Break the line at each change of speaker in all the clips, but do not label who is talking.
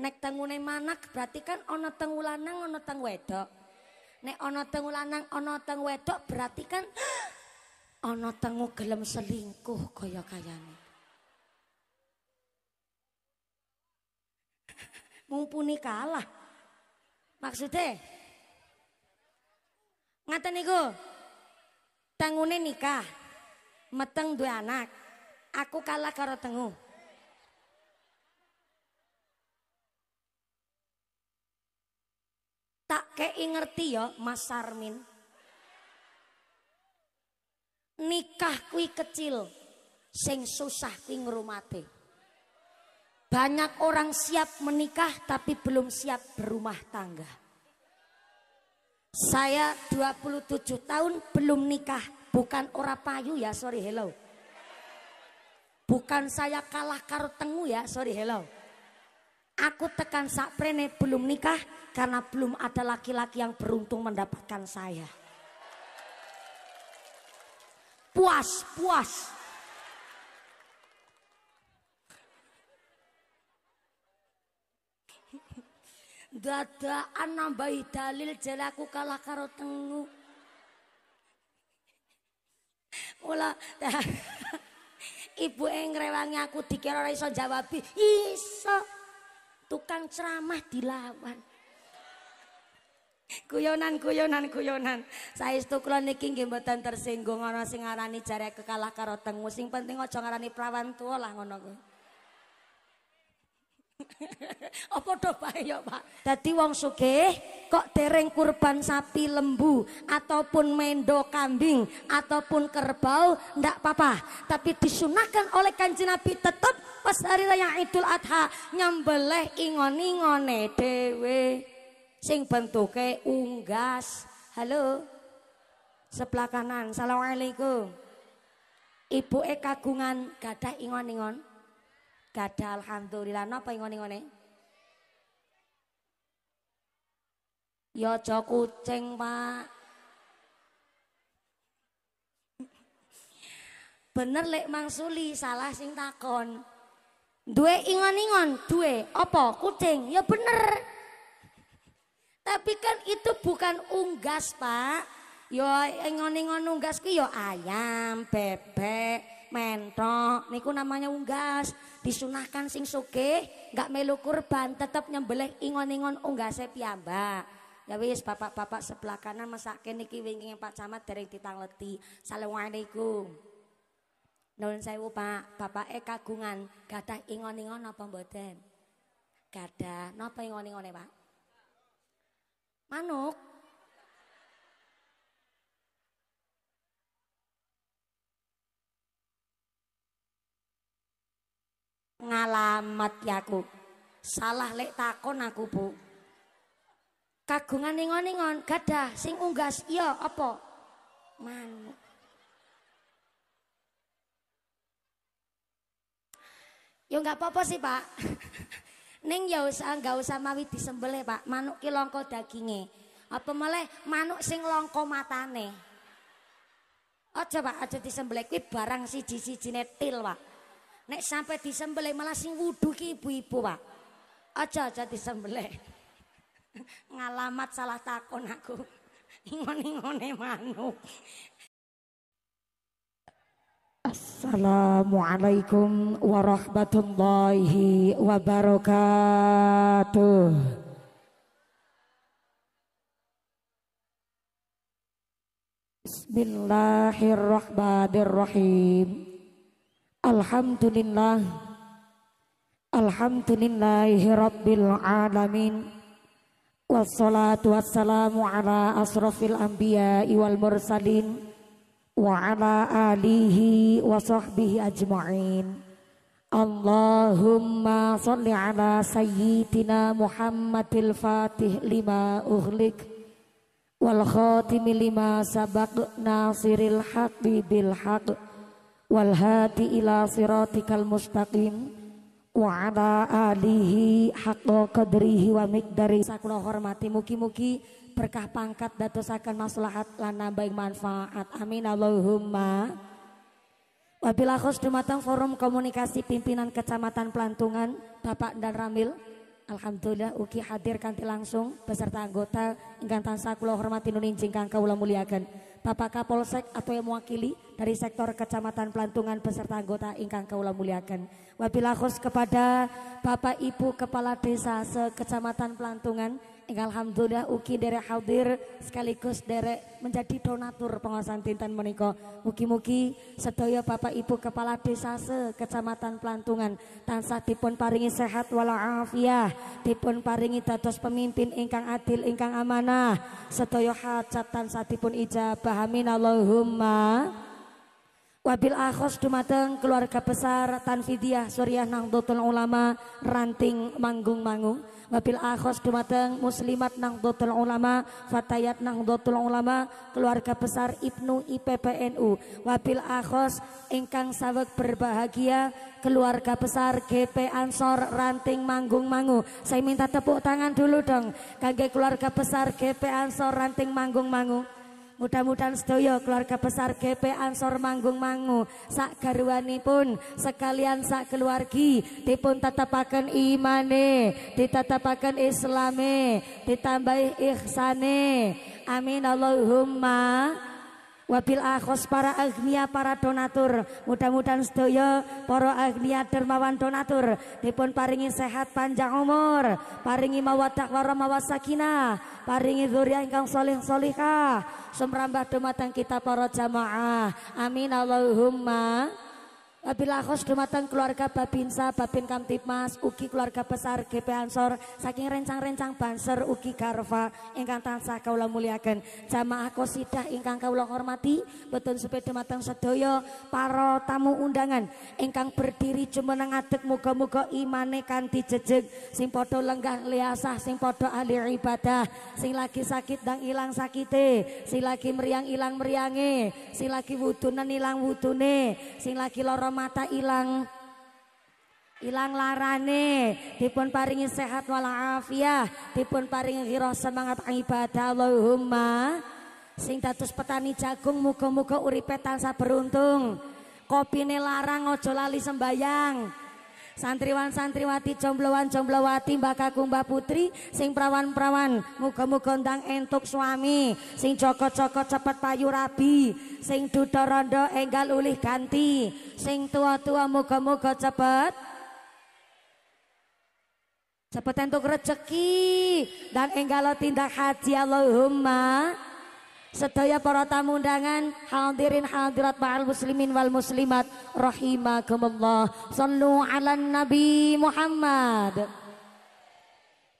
Nek tengune manak berarti kan ono teng lanang ana teng wedok. Nek ono teng lanang ana teng wedok berarti kan ana tengu gelem selingkuh kaya kayane. Mumpuni kalah. maksudnya ngaten niku. Tengune nikah, meteng dua anak. Aku kalah karo tengu. Tak kei ngerti ya Mas Sarmin. Nikah kui kecil, sing susah kui ngerumati. Banyak orang siap menikah tapi belum siap berumah tangga. Saya 27 tahun belum nikah, bukan ora payu ya, sorry hello. Bukan saya kalah karo tengu ya, sorry hello. Aku tekan saprene belum nikah karena belum ada laki-laki yang beruntung mendapatkan saya. Puas, puas. Dadaan nambahi dalil aku kalah karo tengu. Mula ibu yang aku dikira iso jawab, Iso. tukang ceramah dilawan. Guyonan, guyonan, guyonan. Saya itu kalau niki nggih tersinggung ana sing ngarani jare kekalah karo tengmu. Sing penting aja ngarani prawan tua lah ngono kuwi. Apa do bae ya, Pak? Dadi wong sugih kok dereng kurban sapi lembu ataupun mendo kambing ataupun kerbau ndak apa-apa, tapi disunahkan oleh Kanjeng Nabi tetep pas hari raya Idul Adha nyembelih ingon-ingone dhewe sing bentuke unggas. Halo. Sebelah kanan. Assalamualaikum. Ibu e kagungan gadah ingon-ingon. Gada alhamdulillah napa ngene-ngene? Ya aja kucing, Pak. Bener lek mangsuli salah sing takon. Duwe ingon-ingon, duwe apa kucing? Ya bener. Tapi kan itu bukan unggas, Pak. Ya ingon-ingon unggas ki ya ayam, bebek, mentok niku namanya unggas disunahkan sing suke nggak melu kurban, tetap nyembelih ingon-ingon saya piyambak. Ya wis bapak-bapak sebelah kanan mesake niki wingi Pak Camat dereng leti Assalamualaikum. Nuwun sewu Pak, eh kagungan gadah ingon-ingon apa mboten? Gadah. Napa ingon-ingone, Pak? Manuk. ngalamat aku Salah lek takon aku, Bu. Kagungan ningon-ningon gadah sing unggas iya apa? Manuk. yo nggak apa-apa sih, Pak. neng ya usah nggak usah mawi disembelih, Pak. Manuk ki langka daginge. Apa malah manuk sing longko matane. Aja Pak, aja disembelih kuwi barang siji-sijine til, Pak. Nek sampai disembelih malah sing wudhu ki ibu-ibu, Pak. Aja aja disembelih. Ngalamat salah takon aku. Ingon-ingone manuk. Assalamualaikum warahmatullahi wabarakatuh. Bismillahirrahmanirrahim. Alhamdulillah Alhamdulillahirabbil alamin Wassalatu wassalamu ala asrafil anbiya wal mursalin wa ala alihi wa sahbihi ajma'in Allahumma salli ala sayyidina Muhammadil Fatih lima uhlik, wal khatimi lima sabak nasiril haqbi bil haqq Walhati hadi ila siratikal mustaqim wa ala alihi haqqa qadrihi wa miqdari sakula hormati muki-muki berkah pangkat dadosaken maslahat lana baik manfaat amin Allahumma Wabila khus dumatang forum komunikasi pimpinan kecamatan Pelantungan Bapak dan Ramil Alhamdulillah Uki hadir kanti langsung beserta anggota ingkang tansah kula hormati nuninjing kang kawula muliakan. Bapak Kapolsek atau yang mewakili dari sektor Kecamatan Pelantungan beserta anggota ingkang kaula muliakan. wabilahus kepada Bapak Ibu Kepala Desa sekecamatan Pelantungan Alhamdulillah uki dari hadir sekaligus dari menjadi donatur pengawasan Tintan moniko. Mugi-mugi sedaya Bapak Ibu Kepala Desa se Kecamatan Pelantungan tansah dipun paringi sehat walafiat, dipun paringi dados pemimpin ingkang adil ingkang amanah, sedaya hajat tansah dipun ijabah amin Allahumma. Wabil akhos dumateng keluarga besar Tanfidiyah Suriah Nangdotul Ulama Ranting Manggung Mangung Wabil akhos dumateng Muslimat Nangdotul Ulama Fatayat Nangdotul Ulama Keluarga besar Ibnu IPPNU Wabil akhos ingkang sawek berbahagia Keluarga besar GP Ansor Ranting Manggung Mangu Saya minta tepuk tangan dulu dong Kangge keluarga besar GP Ansor Ranting Manggung Mangu Mudah-mudahan sedaya keluarga besar GP Ansor Manggung Mangu sak garwanipun sekalian sak keluargi dipun tetepaken imane, ditetepaken islame, ditambahi ihsane. Amin Allahumma wabil akos para agnia para donatur mudah-mudahan sedaya para agnia dermawan donatur dipun paringi sehat panjang umur paringi mawatak warah mawasakina, paringi dzurriah ingkang solih solihah Semrambah domatang kita para jamaah amin Allahumma Bilakos kos dumateng keluarga Babinsa, Babin Kamtipmas, Uki keluarga besar GP Ansor, saking rencang-rencang Banser Uki Garva ingkang tansah kaula sama Jamaah kosidah ingkang kaula hormati, betul supaya dumateng sedoyo para tamu undangan ingkang berdiri cuma nengadek, muka-muka imane kanti jejeg, sing podo lenggah liasah, sing podo ahli ibadah, sing lagi sakit dan ilang sakite, sing lagi meriang ilang meriange, sing lagi wudunan ilang wudune, sing lagi lorong mata ilang hilang larane, dipun paringi sehat walafiah dipun paringi kira semangat ibadah Allahumma. Sing tatus petani jagung muka muka uripe tansah beruntung. Kopine larang aja lali sembayang santriwan santriwati comblowan comblowati mbak kakung mbak putri sing perawan perawan muka muga ndang entuk suami sing joko joko cepet payu rabi sing duda rondo enggal ulih ganti sing tua tua muka-muka cepet cepet entuk rezeki, dan enggalo tindak haji Allahumma Sedaya para tamu undangan, hadirin hadirat ma'al muslimin wal muslimat rahimakumullah. Sallu ala Nabi Muhammad.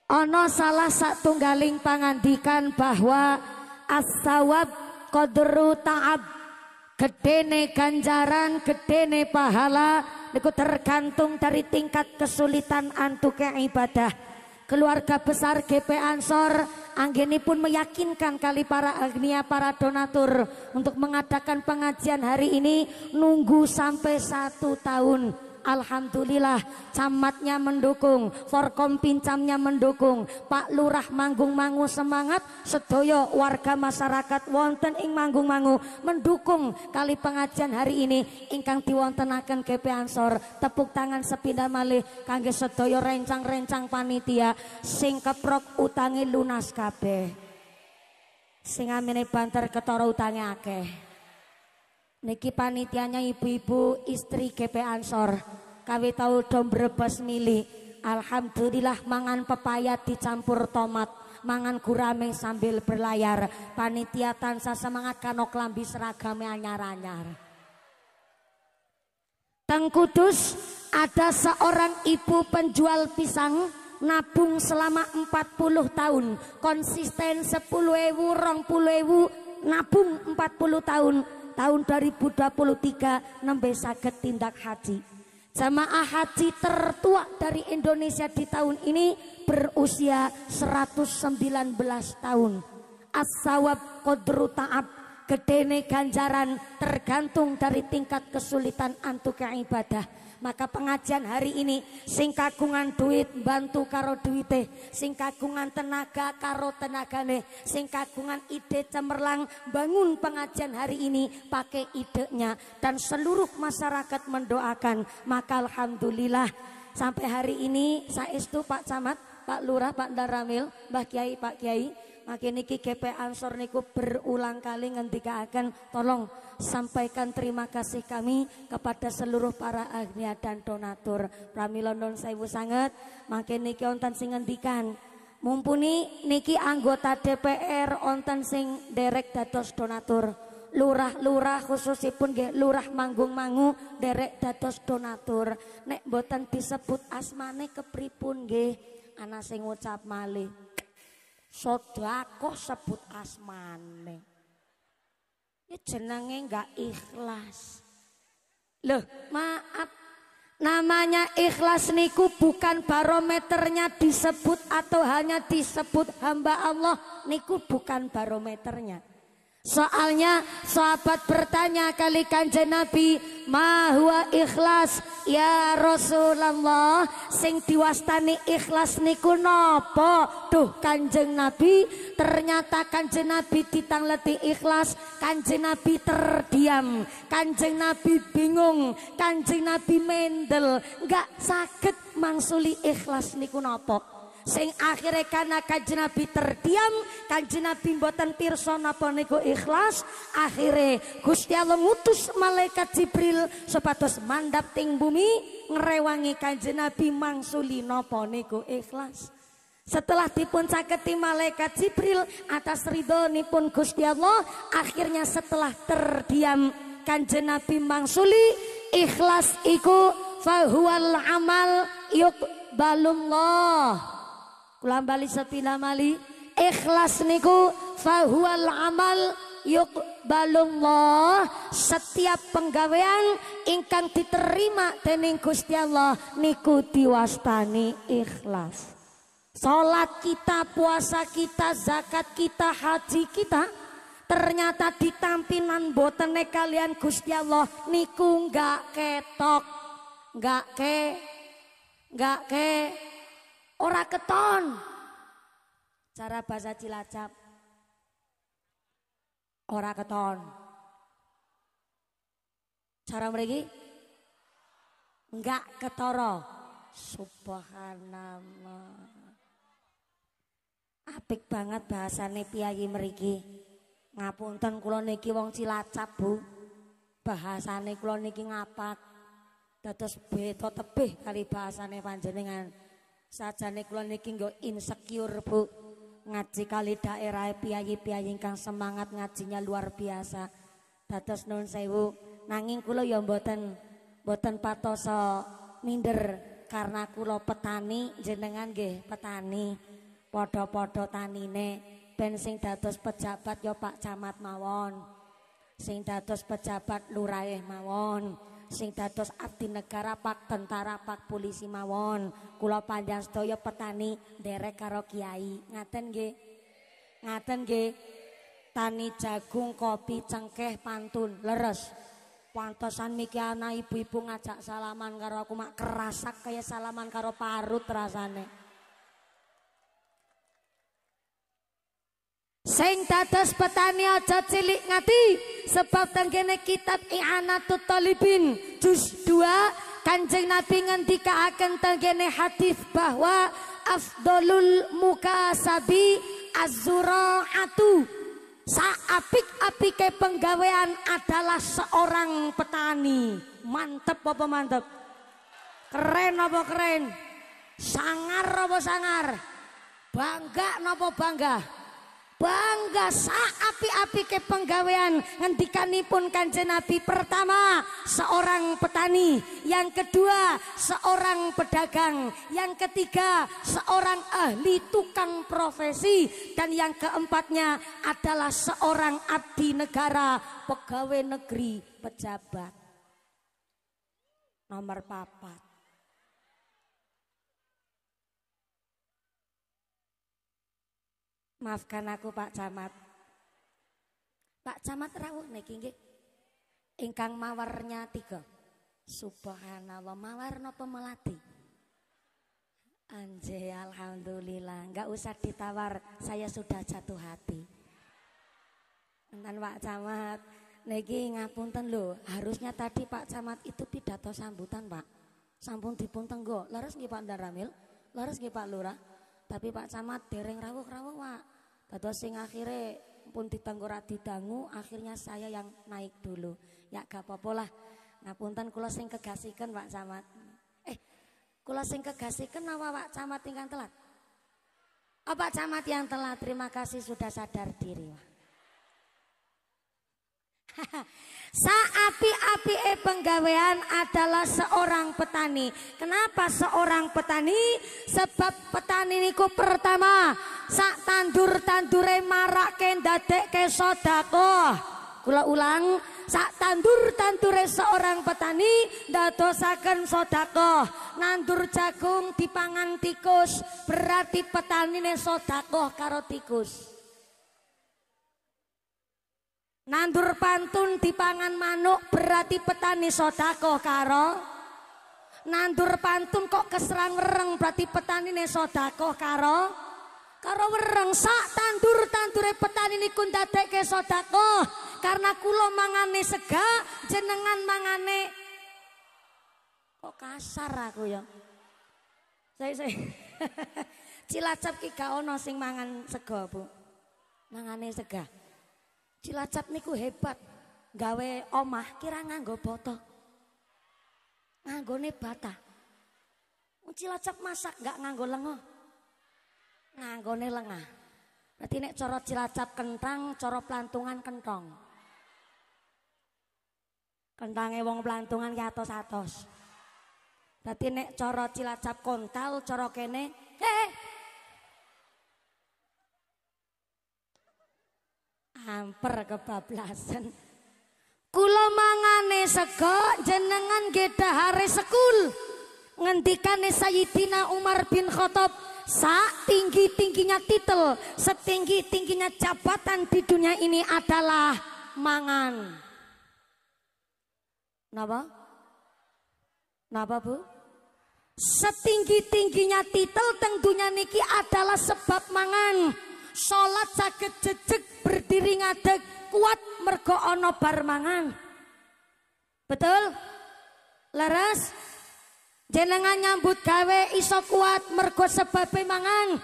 Ono salah satu galing pangandikan bahwa as-sawab qadru ta'ab. Gedene ganjaran, gedene pahala niku tergantung dari tingkat kesulitan antu ibadah. Keluarga besar GP Ansor pun meyakinkan kali para agnia para donatur untuk mengadakan pengajian hari ini nunggu sampai satu tahun Alhamdulillah camatnya mendukung, Forkom Pincamnya mendukung, Pak Lurah Manggung Mangu semangat, sedoyo warga masyarakat wonten ing Manggung Mangu mendukung kali pengajian hari ini ingkang diwontenaken GP Ansor. Tepuk tangan sepindah malih kangge sedoyo rencang-rencang panitia sing keprok utangi lunas kabeh. Sing amene banter ketara utange akeh. Niki panitianya ibu-ibu istri GP Ansor. Kami tahu dom brebes mili. Alhamdulillah mangan pepaya dicampur tomat. Mangan gurame sambil berlayar. Panitia tansa semangat kano klambi seragame anyar-anyar. Teng Kudus ada seorang ibu penjual pisang nabung selama 40 tahun konsisten 10 ewu rong ewu nabung 40 tahun tahun 2023 nembe saged tindak haji. Jamaah haji tertua dari Indonesia di tahun ini berusia 119 tahun. As-sawab kodru ta'ab gedene ganjaran tergantung dari tingkat kesulitan antuk ibadah. Maka pengajian hari ini sing kagungan duit bantu karo duite, sing kagungan tenaga karo tenagane, sing kagungan ide cemerlang bangun pengajian hari ini pakai idenya dan seluruh masyarakat mendoakan. Maka alhamdulillah sampai hari ini saya itu Pak Camat, Pak Lurah, Pak Daramil, Mbah Kiai, Pak Kiai Makin niki GP Ansor niku berulang kali akan tolong sampaikan terima kasih kami kepada seluruh para agnia dan donatur. Pramila nun sewu sangat makin niki onten sing ngendikan Mumpuni niki anggota DPR onten sing derek dados donatur. Lurah-lurah khususipun nggih lurah manggung-mangu derek dados donatur. Nek boten disebut asmane kepripun nggih ana sing ngucap malih sodakoh sebut asmane. Ya jenenge enggak ikhlas. Loh, maaf. Namanya ikhlas niku bukan barometernya disebut atau hanya disebut hamba Allah niku bukan barometernya. Soalnya sahabat bertanya kali kanjeng Nabi Mahua ikhlas ya Rasulullah Sing diwastani ikhlas niku nopo tuh kanjeng Nabi Ternyata kanjeng Nabi ditangleti ikhlas Kanjeng Nabi terdiam Kanjeng Nabi bingung Kanjeng Nabi mendel Nggak sakit mangsuli ikhlas niku nopo sing akhirnya karena kanjeng Nabi terdiam kanjeng Nabi mboten pirsa napa niku ikhlas akhirnya Gusti Allah ngutus malaikat Jibril supados mandap ting bumi ngrewangi kanjeng Nabi mangsuli napa niku ikhlas setelah dipun caketi malaikat Jibril atas ridho nipun Gusti Allah akhirnya setelah terdiam kanjeng Nabi mangsuli ikhlas iku fahuwal amal yuk balum balumlah Kulambali bali mali ikhlas niku Fahual amal yuk loh. setiap penggawean ingkang diterima dening Gusti Allah niku diwastani ikhlas. Salat kita, puasa kita, zakat kita, haji kita ternyata ditampinan botene kalian Gusti Allah niku gak ketok, Gak ke Gak ke Ora keton. Cara bahasa Cilacap. Ora keton. Cara mriki enggak ketoro. Subhanallah. Apik banget bahasane piyayi mriki. Ngapunten kula niki wong Cilacap, Bu. Bahasane kula niki ngapak. Dados beda tebih kali bahasane panjenengan. Sajane kula niki nggo insecure, Bu. Ngaji kali daerah piyayi-piyayi kang semangat ngajinya luar biasa. Dados nuwun sewu, nanging kula ya mboten mboten patoso minder karena kula petani jenengan nggih petani padha-padha tanine ben sing dados pejabat ya Pak Camat mawon sing dados pejabat lurah mawon sing dados abdi negara pak tentara pak polisi mawon kula panjang sedaya petani derek karo kiai ngaten nggih ngaten nggih tani jagung kopi cengkeh pantun leres pantesan miki ibu-ibu ngajak salaman karo aku mak kerasak kaya salaman karo parut rasane Seng tatas petani aja cilik ngati sebab tengkene kitab I'anatut Talibin juz 2 Kanjeng Nabi akan tengkene hadis bahwa afdolul mukasabi azuraatu saapik-apike penggawean adalah seorang petani mantep apa mantep keren apa keren sangar apa sangar bangga apa bangga bangga saapi-api ke penggawean ngendikanipun kanjeng Nabi pertama seorang petani yang kedua seorang pedagang yang ketiga seorang ahli tukang profesi dan yang keempatnya adalah seorang abdi negara pegawai negeri pejabat nomor papat Maafkan aku Pak Camat. Pak Camat rawuh niki nggih. Ingkang mawarnya tiga. Subhanallah, mawar napa melati? Anjay, alhamdulillah. Enggak usah ditawar, saya sudah jatuh hati. Enten Pak Camat, niki ngapunten lho, harusnya tadi Pak Camat itu pidato sambutan, Pak. sampun dipun tenggo. Leres nggih Pak Daramil, leres nggih Pak Lurah. Tapi Pak Camat dereng rawuh-rawuh, Pak. Dados sing akhire pun ditanggo ra didangu, akhirnya saya yang naik dulu. Ya gak apa-apa lah. Ngapunten kula sing kegasiken Pak Camat. Eh, kula sing kegasiken apa Pak Camat ingkang telat? Apa Pak Camat yang telat, terima kasih sudah sadar diri. Pak. Saapi-api e penggawean adalah seorang petani. Kenapa seorang petani? Sebab petani niku pertama sak tandur tandure marak kendadek ke sodako. Kula ulang, sak tandur tandure seorang petani dadosaken sodako. Nandur jagung dipangan tikus berarti petani ne sodako karo tikus. Nandur pantun di pangan manuk berarti petani sodako karo Nandur pantun kok keserang wereng berarti petani ne sodako karo Karo wereng sak tandur tandure petani niku ndadekke sodako Karena kulo mangane sega jenengan mangane Kok kasar aku ya Saya saya Cilacap ki gak ono sing mangan sega Bu Mangane sega Cilacap niku hebat. Gawe omah kira nganggo boto. Nganggone bata. Cilacap masak gak nganggo lengo. Nganggone lengah. Berarti nek cara cilacap kentang, cara pelantungan kentong. Kentange wong pelantungan ki atos-atos. Berarti nek cara cilacap kontal, cara kene, eh Amper kebablasan. Kulo mangane sego jenengan geda hari sekul. Ngendikane Sayyidina Umar bin Khattab Sa tinggi-tingginya titel, setinggi-tingginya jabatan di dunia ini adalah mangan. Napa? Napa bu? Setinggi-tingginya titel tentunya niki adalah sebab mangan. Sholat sakit jejek berdiri ngadeg kuat mergo ono bar Betul? Laras? Jenengan nyambut gawe iso kuat mergo sebab mangan.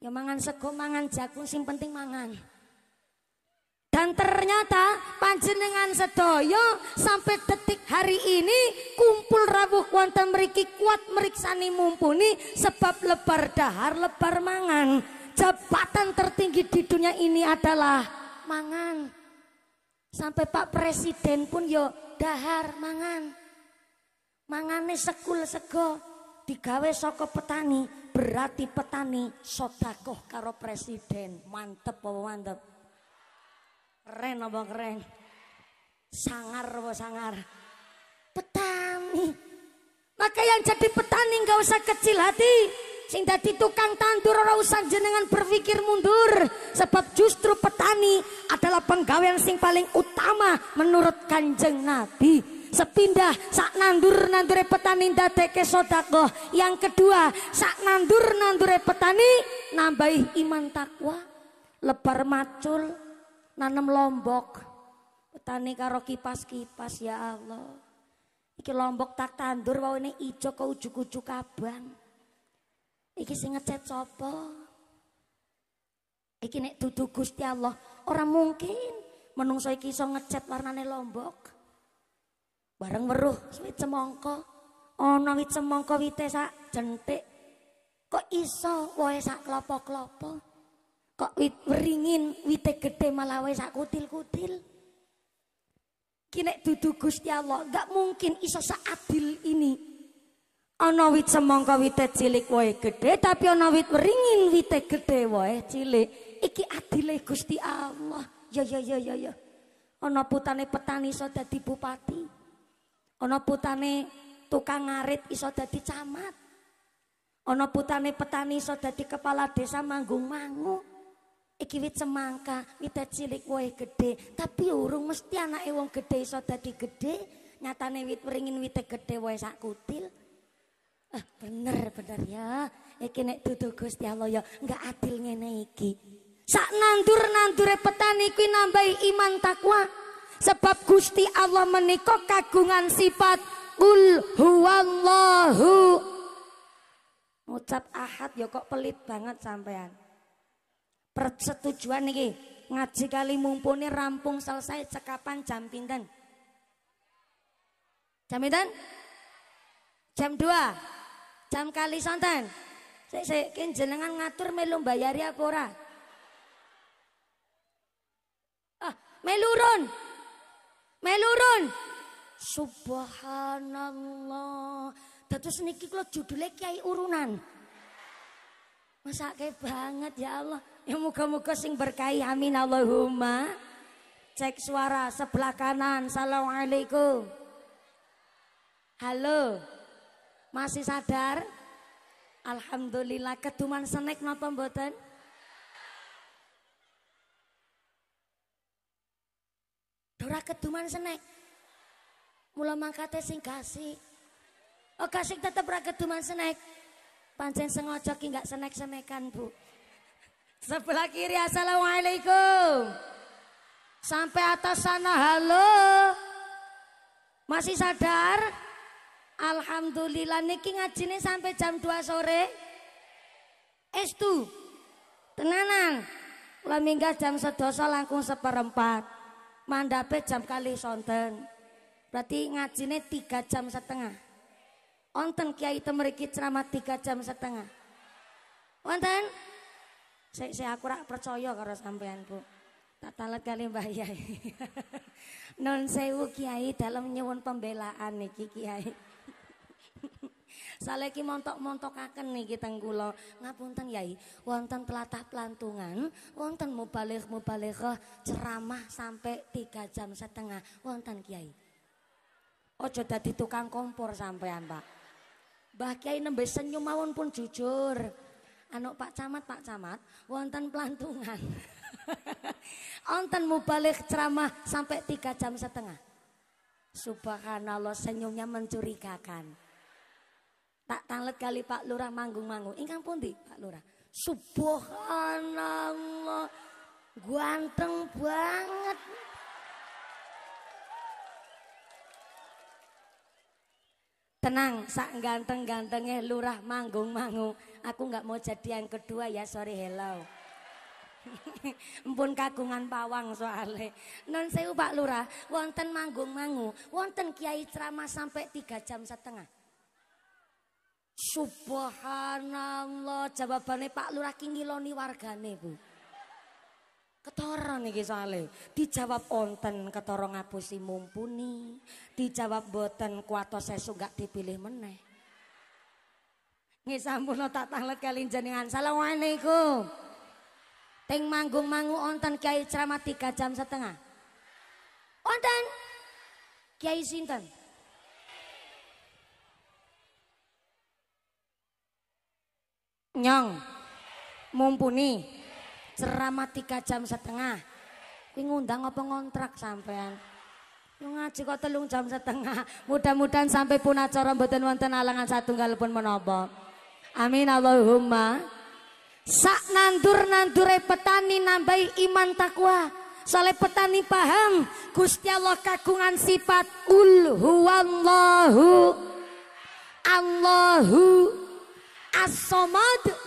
Ya mangan sego, mangan jagung sing penting mangan. Dan ternyata panjenengan sedoyo sampai detik hari ini kumpul rabu kuantan meriki kuat meriksani mumpuni sebab lebar dahar lebar mangan jabatan tertinggi di dunia ini adalah mangan. Sampai Pak Presiden pun yo dahar mangan. Mangane sekul sego digawe saka petani, berarti petani sodakoh karo presiden. Mantep apa mantep? Keren apa keren? Sangar apa sangar? Petani. Maka yang jadi petani nggak usah kecil hati. Sing dadi tukang tandur ora usah jenengan berpikir mundur sebab justru petani adalah penggawean sing paling utama menurut Kanjeng Nabi sepindah sak nandur nandure petani dadeke sodako. yang kedua sak nandur nandure petani nambahi iman takwa lebar macul nanem lombok petani karo kipas kipas ya Allah iki lombok tak tandur wau ini ijo ke ujuk ujuk abang Iki sing ngecet sopo. Iki nek dudu Gusti Allah, ora mungkin menungso iki iso ngecet warnane lombok. Bareng weruh wit semangka, ana wit semangka wite sak jentik. Kok iso woe sak klopo-klopo? Kok wit weringin wite gede malah sak kutil-kutil? Iki nek dudu Gusti Allah, gak mungkin iso seadil ini ana wit semangka wite cilik wae gedhe tapi ana wit weringin wite gedhe wae cilik iki adile Gusti Allah ya ya ya ya ana putane petani iso dadi bupati ana putane tukang ngarit iso dadi camat ana putane petani iso dadi kepala desa manggung mangu iki wit semangka wite cilik wae gedhe tapi urung mesti anake wong gedhe iso dadi gedhe nyatane wit weringin wite gedhe wae sak kutil Ah, bener bener ya. Iki nek dudu Gusti Allah ya enggak adil ngene iki. Sak nandur-nandure petani kuwi nambahi iman takwa. Sebab Gusti Allah menika kagungan sifat kul huwallahu. Ngucap ahad ya kok pelit banget sampean. Persetujuan niki ngaji kali mumpuni rampung selesai sekapan jam pinten? Jam pinten? Jam 2. Jam kali sonten. saya si, si, jenengan ngatur melu bayari ya ora? Ah, melurun. Melurun. Subhanallah. terus niki kalau judulnya Kiai Urunan. kayak banget ya Allah. Ya muka-muka sing berkahi amin Allahumma. Cek suara sebelah kanan. Assalamualaikum. Halo. Masih sadar? Alhamdulillah keduman senek napa mboten? Dora keduman senek. Mula mangkate sing kasih. Oh kasih tetep ra keduman senek. Pancen sengaja ki gak senek-senekan, Bu. Sebelah kiri Assalamualaikum. Sampai atas sana halo. Masih sadar? Alhamdulillah niki ngajine sampai jam 2 sore. Es Estu. Tenanan. Kula minggah jam sedoso langkung seperempat. Mandape jam kali sonten. Berarti ngajine tiga jam setengah. Onten kiai temeriki ceramah tiga jam setengah. Wonten? Saya, saya aku rak percaya karo sampean Bu. Tak talet kali Mbah Yai. non sewu kiai dalam nyewon pembelaan niki kiai. Saleki montok-montokaken montok niki teng kula. Ngapunten Yai, wonten telatah pelantungan, wonten mubaligh mubalighah ceramah sampai tiga jam setengah. Wonten Kiai. Ojo dadi tukang kompor sampean, Pak. Mbah Kiai nembe senyum mawon pun jujur. Anu Pak Camat, Pak Camat, wonten pelantungan. wonten balik ceramah sampai tiga jam setengah. Subhanallah senyumnya mencurigakan. Tak tanglet kali Pak Lurah manggung-manggung. Ingkang pundi Pak Lurah? Subhanallah. Ganteng banget. Tenang, sak ganteng-gantengnya lurah manggung-manggung. Aku nggak mau jadi yang kedua ya, sorry hello. Mpun kagungan pawang soale. Non sewu Pak Lurah, wonten manggung-mangu, wonten kiai ceramah sampai tiga jam setengah. Subhanallah, jawabannya Pak Lurah ngiloni wargane, Bu. nih guys ale Dijawab onten ketorong ngapusi mumpuni, dijawab boten kuato sesuk gak dipilih meneh. Nggih sampun tak tanglet kali jenengan. Assalamualaikum. teng manggung mangu onten Kiai ceramah jam setengah. Onten Kiai sinten? Nyong. Mumpuni. Ceramah tiga jam setengah. Kuwi ngundang apa ngontrak sampean? Lu ngaji kok telung jam setengah. Mudah-mudahan sampai pun acara mboten wonten alangan pun menapa. Amin Allahumma. Sak nandur-nandure petani nambahi iman takwa. soleh petani paham Gusti Allah kagungan sifat ul huwallahu Allahu as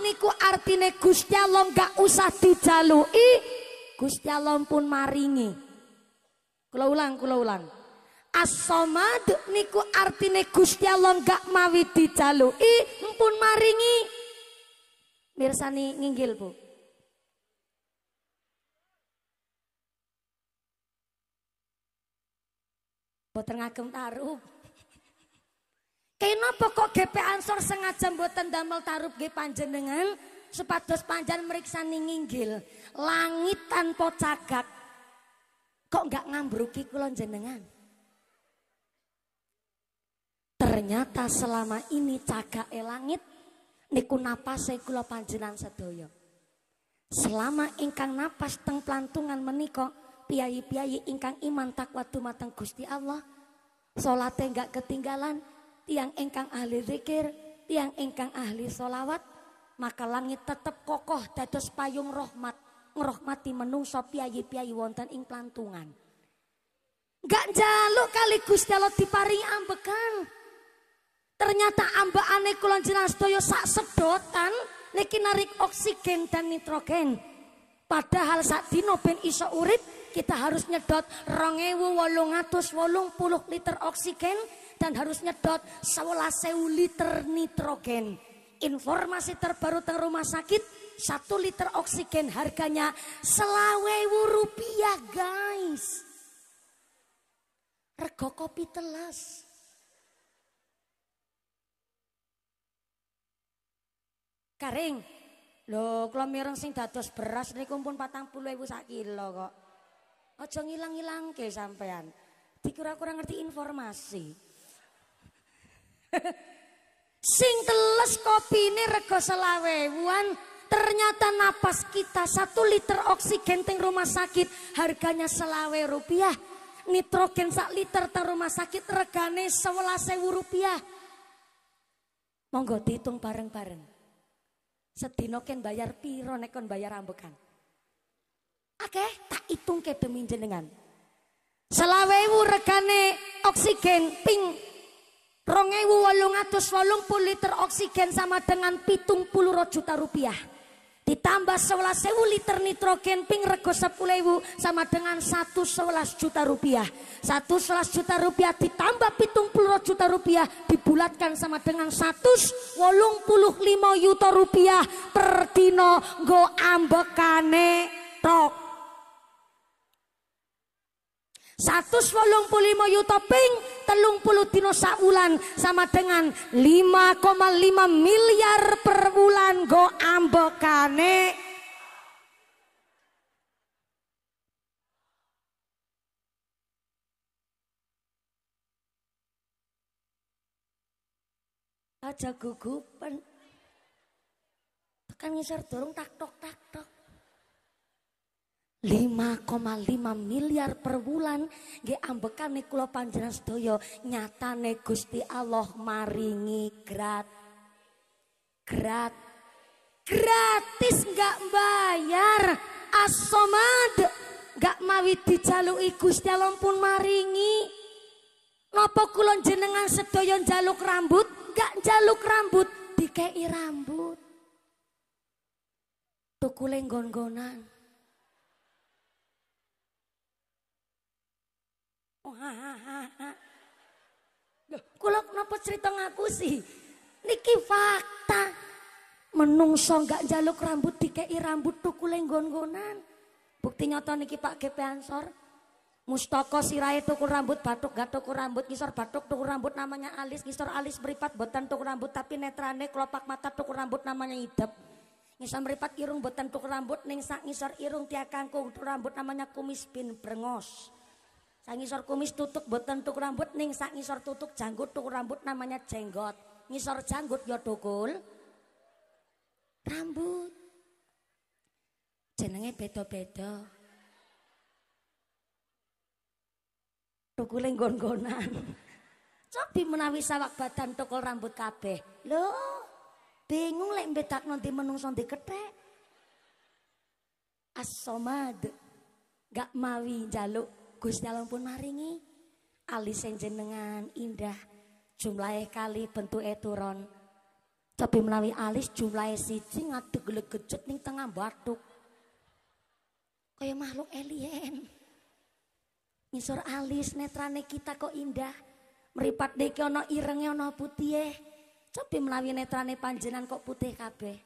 niku artine Gusti Allah gak usah dicalui Gusti Allah pun maringi. Kula ulang, kula ulang. as niku artine Gusti Allah gak mawi dicalui pun maringi. Mirsani nginggil, Bu. Boten ngagem taruh. Kena pokok GP Ansor sengaja mboten damel tarub ge panjenengan supados panjan meriksa nginggil langit tanpa cagak kok nggak ngambruki kula jenengan ternyata selama ini cagake langit niku napase kula panjenengan sedaya selama ingkang napas teng pelantungan menika piyayi-piyayi ingkang iman takwa dumateng Gusti Allah salate enggak ketinggalan tiang engkang ahli zikir, tiang engkang ahli solawat, maka langit tetap kokoh dados payung rahmat, ngrahmati menungso piyayi-piyayi wonten ing plantungan. Gak jaluk kali Gusti Allah diparingi ambekan. Ternyata ambekane kula jenengan sak sedotan niki narik oksigen dan nitrogen. Padahal saat dina ben iso urip kita harus nyedot puluh liter oksigen dan harus nyedot 11 liter nitrogen. Informasi terbaru tentang rumah sakit, satu liter oksigen harganya selawewu rupiah guys. Rego kopi telas. Karing, lo kalau mireng sing dados beras kumpul patang puluh sak sakilo kok. Ojo ngilang ngilang ke sampean. Dikira kurang ngerti informasi. Sing teles kopi ini rego selawewuan. Ternyata napas kita satu liter oksigen teng rumah sakit harganya selawe rupiah. Nitrogen sak liter teng rumah sakit regane sewelah sewu rupiah. Monggo dihitung bareng-bareng. Sedino ken bayar piro nekon bayar ambekan. Oke, tak hitung ke demi jenengan. Selawewu regane oksigen ping Rongewu walung atus walung puluh liter oksigen sama dengan pitung puluh juta rupiah. Ditambah sebelas sewu liter nitrogen ping rego ewu sama dengan satu sebelas juta rupiah. Satu sebelas juta rupiah ditambah pitung puluh juta rupiah dibulatkan sama dengan satu walung puluh lima juta rupiah per dino go ambekane tok. 185 yuta ping telung puluh dino wulan sama dengan 5,5 miliar per bulan go ambekane aja gugupan tekan ngisor dorong tak tok tak tok 5,5 miliar per bulan, nggih ambekane kula panjenengan sedaya nyatane Gusti Allah maringi grat grat gratis nggak bayar asomad nggak mawi dijaluki Gusti Allah pun maringi nopo kulon jenengan sedaya njaluk rambut nggak jaluk rambut dikei rambut tukule nggon kulok kenapa cerita ngaku sih? Niki fakta. Menungso gak jaluk rambut dikei rambut tuh nggon gonggonan. Bukti nyata niki Pak GP Ansor. Mustoko sirai tukul rambut batuk gak tukul rambut ngisor batuk tukul rambut namanya alis ngisor alis beripat botan tukul rambut tapi netrane kelopak mata tukul rambut namanya hidup. ngisor meripat irung botan tukul rambut ning sak ngisor irung tiakanku kangkung tukul rambut namanya kumis bin brengos Sangisor kumis tutuk boten tuk rambut ning sangisor ngisor tutuk janggut tuk rambut namanya jenggot. Ngisor janggut ya Rambut. Jenenge beda-beda. Tukule gon-gonan, Cobi menawi sawak badan tukul rambut kabeh. Loh, bingung lek mbedakno ndi menungso di kethek. As-Somad. Gak mawi jaluk Gusti Allah pun maringi alis jenengan indah jumlahe kali bentuke turun tapi melalui alis jumlahe siji ngaduk gelegecut ning tengah batuk kayak makhluk alien ngisor alis netrane kita kok indah meripat deke ana irenge ana putihe cobi menawi netrane panjenan kok putih kabeh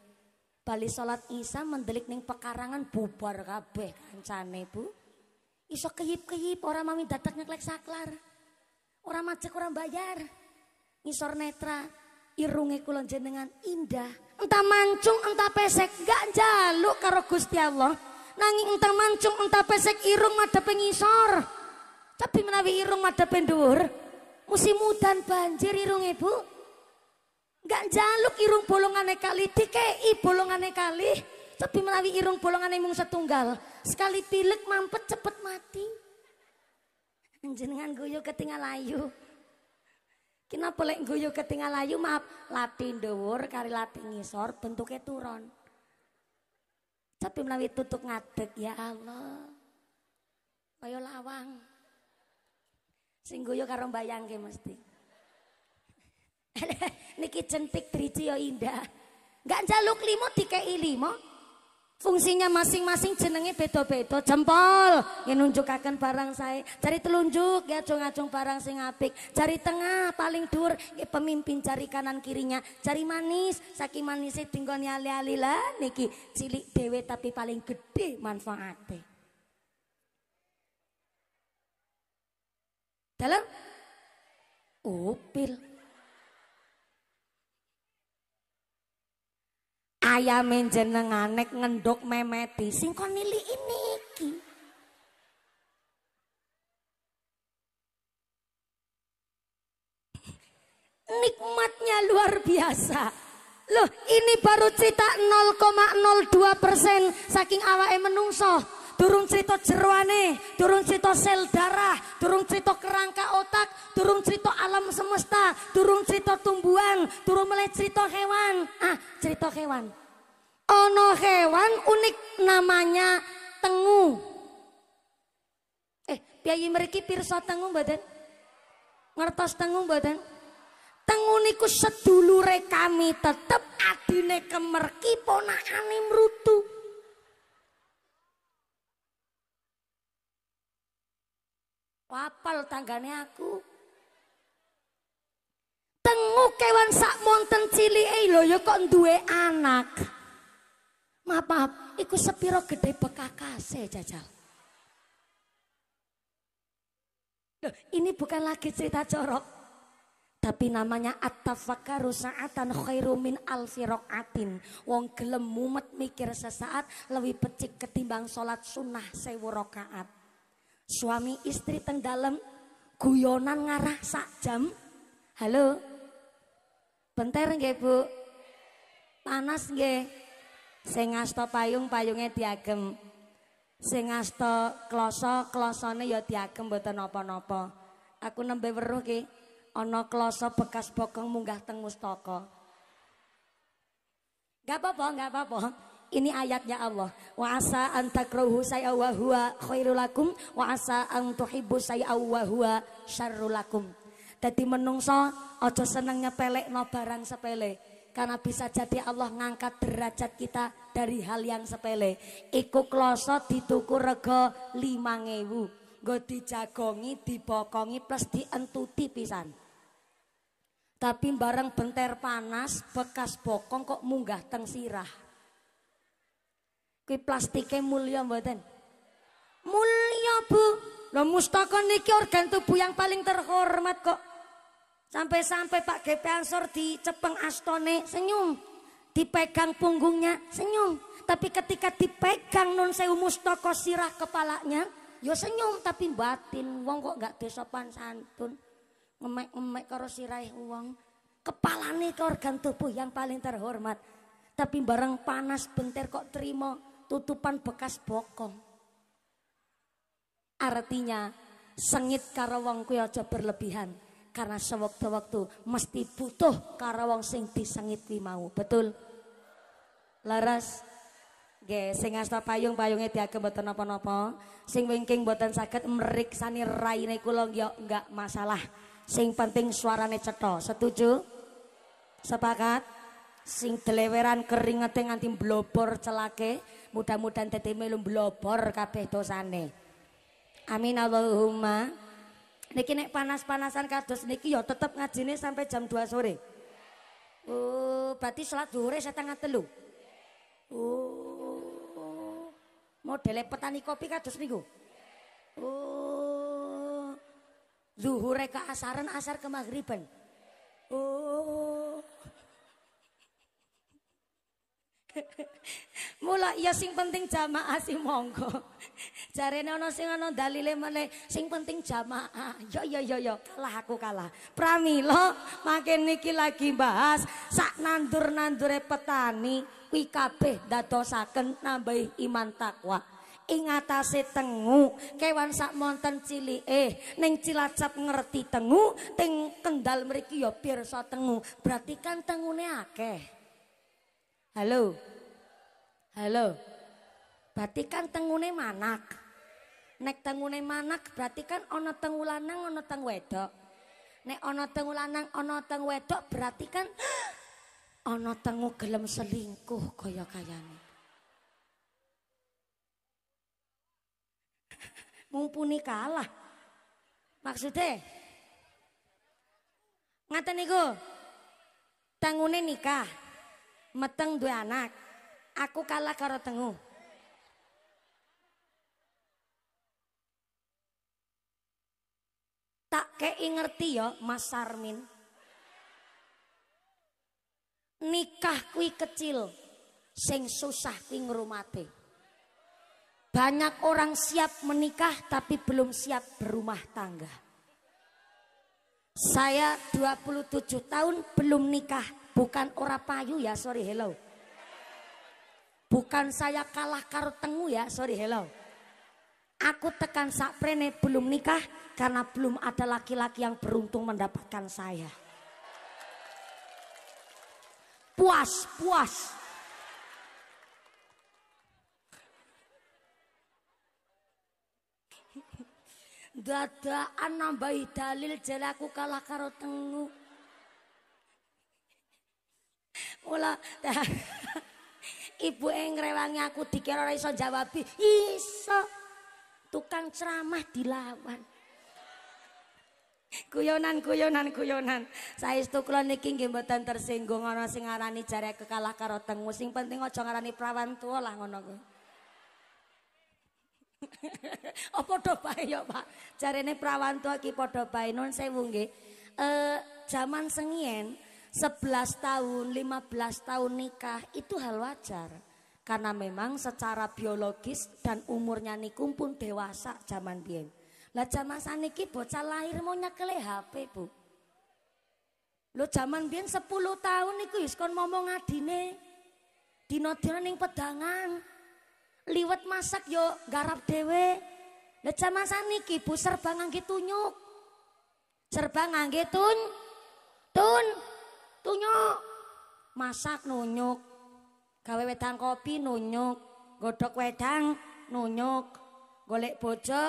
bali salat Isa mendelik ning pekarangan bubar kabeh kancane Bu Iso keyip-keyip orang mami datangnya klek saklar. Orang macek orang bayar. Ngisor netra, irunge kulon jenengan indah. Entah mancung, entah pesek, gak jaluk karo Gusti Allah. Nanging entah mancung, entah pesek, irung mata ngisor. Tapi menawi irung mata pendur, musim udan banjir irung ibu. Gak jaluk irung bolongane kali, dikei bolongane kali. Tapi menawi irung bolongan mung setunggal. Sekali pilek mampet cepet mati. Jenengan guyu ketinggal layu. Kenapa lek guyu ketinggal layu maaf latin dewur, kari latin ngisor bentuknya turun. Tapi menawi tutup ngadeg ya Allah. Kaya lawang. Sing guyu karo ke mesti. Niki centik tricio ya indah. Gak jaluk limo dikei limo. Fungsinya masing-masing jenenge beda-beda. Jempol yang nunjukaken barang saya. Cari telunjuk ya acung-acung barang sing apik. Cari tengah paling dur ya pemimpin cari kanan kirinya. Cari manis saking manisnya tinggal nyali-ali niki cilik dewe tapi paling gede manfaatnya. Dalam upil. Ayam ayame jenengane ngendok memeti sing kon ini niki. Nikmatnya luar biasa. Loh, ini baru cita 0,02 persen saking awa menungso. Turun cerita jeruane, turun cerita sel darah, turun cerita kerangka otak, turun cerita alam semesta, turun cerita tumbuhan, turun mulai cerita hewan. Ah, cerita hewan. Ono hewan unik namanya tengu. Eh, piayi meriki pirsa tengu badan? Ngertos tengu badan? Tengu niku sedulure kami tetep adine kemerki ponakane mrutu. Wapal tanggane aku. Tengu kewan sak monten cili lo ya kok duwe anak. Maaf, maaf, iku sepiro gede bekakase jajal. ini bukan lagi cerita corok. Tapi namanya at sa'atan khairu min alfiroatin. Wong gelem mumet mikir sesaat lebih pecik ketimbang sholat sunnah sewu rakaat. Suami istri teng guyonan ngarah sak jam. Halo. Bentar nggih, Bu. Panas nggih. Sing payung payungnya diagem. Sing ngasta kloso klosone ya diagem mboten napa-napa. Aku nembe weruh ki ana kloso bekas bokong munggah teng mustaka. Gak apa-apa, gak apa-apa ini ayatnya Allah wa asa antakrohu takrahu say'a wa khairulakum. wa asa an say'a wa huwa syarrul menungso ojo seneng no barang sepele karena bisa jadi Allah ngangkat derajat kita dari hal yang sepele iku kloso dituku rego ngewu nggo dijagongi, dibokongi plus dientuti pisan. Tapi bareng benter panas, bekas bokong kok munggah teng sirah. Kue plastike mulia mboten? mulia Bu. Lah mustaka niki organ tubuh yang paling terhormat kok. Sampai-sampai Pak GP Ansor dicepeng astone, senyum. Dipegang punggungnya, senyum. Tapi ketika dipegang non sewu mustaka sirah kepalanya, yo ya senyum tapi batin wong kok gak desopan santun. Ngemek-ngemek karo sirahe wong. Kepalane ke organ tubuh yang paling terhormat. Tapi bareng panas bentar kok terima tutupan bekas bokong. Artinya sengit karawang wong kuwi aja berlebihan karena sewaktu-waktu mesti butuh karawang wong sing disengit kuwi mau. Betul? Laras Nggih, sing asta payung payungnya diagem mboten apa-apa, Sing wingking mboten saged mriksani raine kula ya enggak masalah. Sing penting suarane cetha. Setuju? Sepakat? sing deleweran keringete nganti blobor celake mudah-mudahan dadi melu blobor kabeh dosane amin Allahumma niki nek panas-panasan kados niki ya tetep ngajine sampai jam 2 sore oh berarti salat zuhure setengah telu oh modele petani kopi kados niku oh zuhure ke asaran asar ke maghriban oh Mula ya sing penting jamaah asih monggo. Jarene ana sing ana dalile meneh sing penting jamaah. Yo yo yo yo kalah aku kalah. Pramila makin niki lagi bahas sak nandur-nandure petani kuwi kabeh dadosaken nambahi iman takwa. ing atase tengu kewan sak monten cilike eh, ning Cilacap ngerti tengu ting Kendal mriki ya pirsa tengu berarti kan tengune akeh Halo. Halo. Berarti kan tengune manak. Nek tengune manak berarti kan ana tengu lanang ana teng wedok. Nek ana tengu lanang ana teng wedok berarti kan ana tengu gelem selingkuh kaya kayane. Mumpuni kalah. Maksude? Ngaten niku. Tengune nikah. Meteng dua anak. Aku kalah karo tengu. Tak kei ngerti ya Mas Sarmin. Nikah kui kecil, sing susah kui ngerumati. Banyak orang siap menikah tapi belum siap berumah tangga. Saya 27 tahun belum nikah Bukan ora payu ya, sorry hello. Bukan saya kalah karo tengu ya, sorry hello. Aku tekan sakprene belum nikah karena belum ada laki-laki yang beruntung mendapatkan saya. Puas, puas. dadaan nambahi dalil jelaku kalah karo tengu ibu ibuke ngrewangi aku dikira ora iso jawab. Iso. Tukang ceramah dilawan. Guyonan guyonan guyonan. saya kula niki nggih mboten tersinggung ana sing ngarani jare kekalah karo tengu. Sing penting aja ngarani prawan tuwa lah ngono kuwi. Apa oh, do bae ya, Pak? Jarene prawan tua iki padha bae nun sewu nggih. Eh zaman sengien 11 tahun, 15 tahun nikah itu hal wajar. Karena memang secara biologis dan umurnya nikum pun dewasa zaman biyen. Lah zaman saniki bocah lahir mau nyekele HP, Bu. Lo zaman biyen 10 tahun niku wis kon ngomong adine. Dino dina ning pedangan. liwat masak yo garap dewe. Lah zaman saniki Bu serba gitu tunyuk. Serba gitu tun tun Tunyuk. Masak nunyuk. Gawe wedang kopi nunyuk. Godok wedang nunyuk. Golek bojo.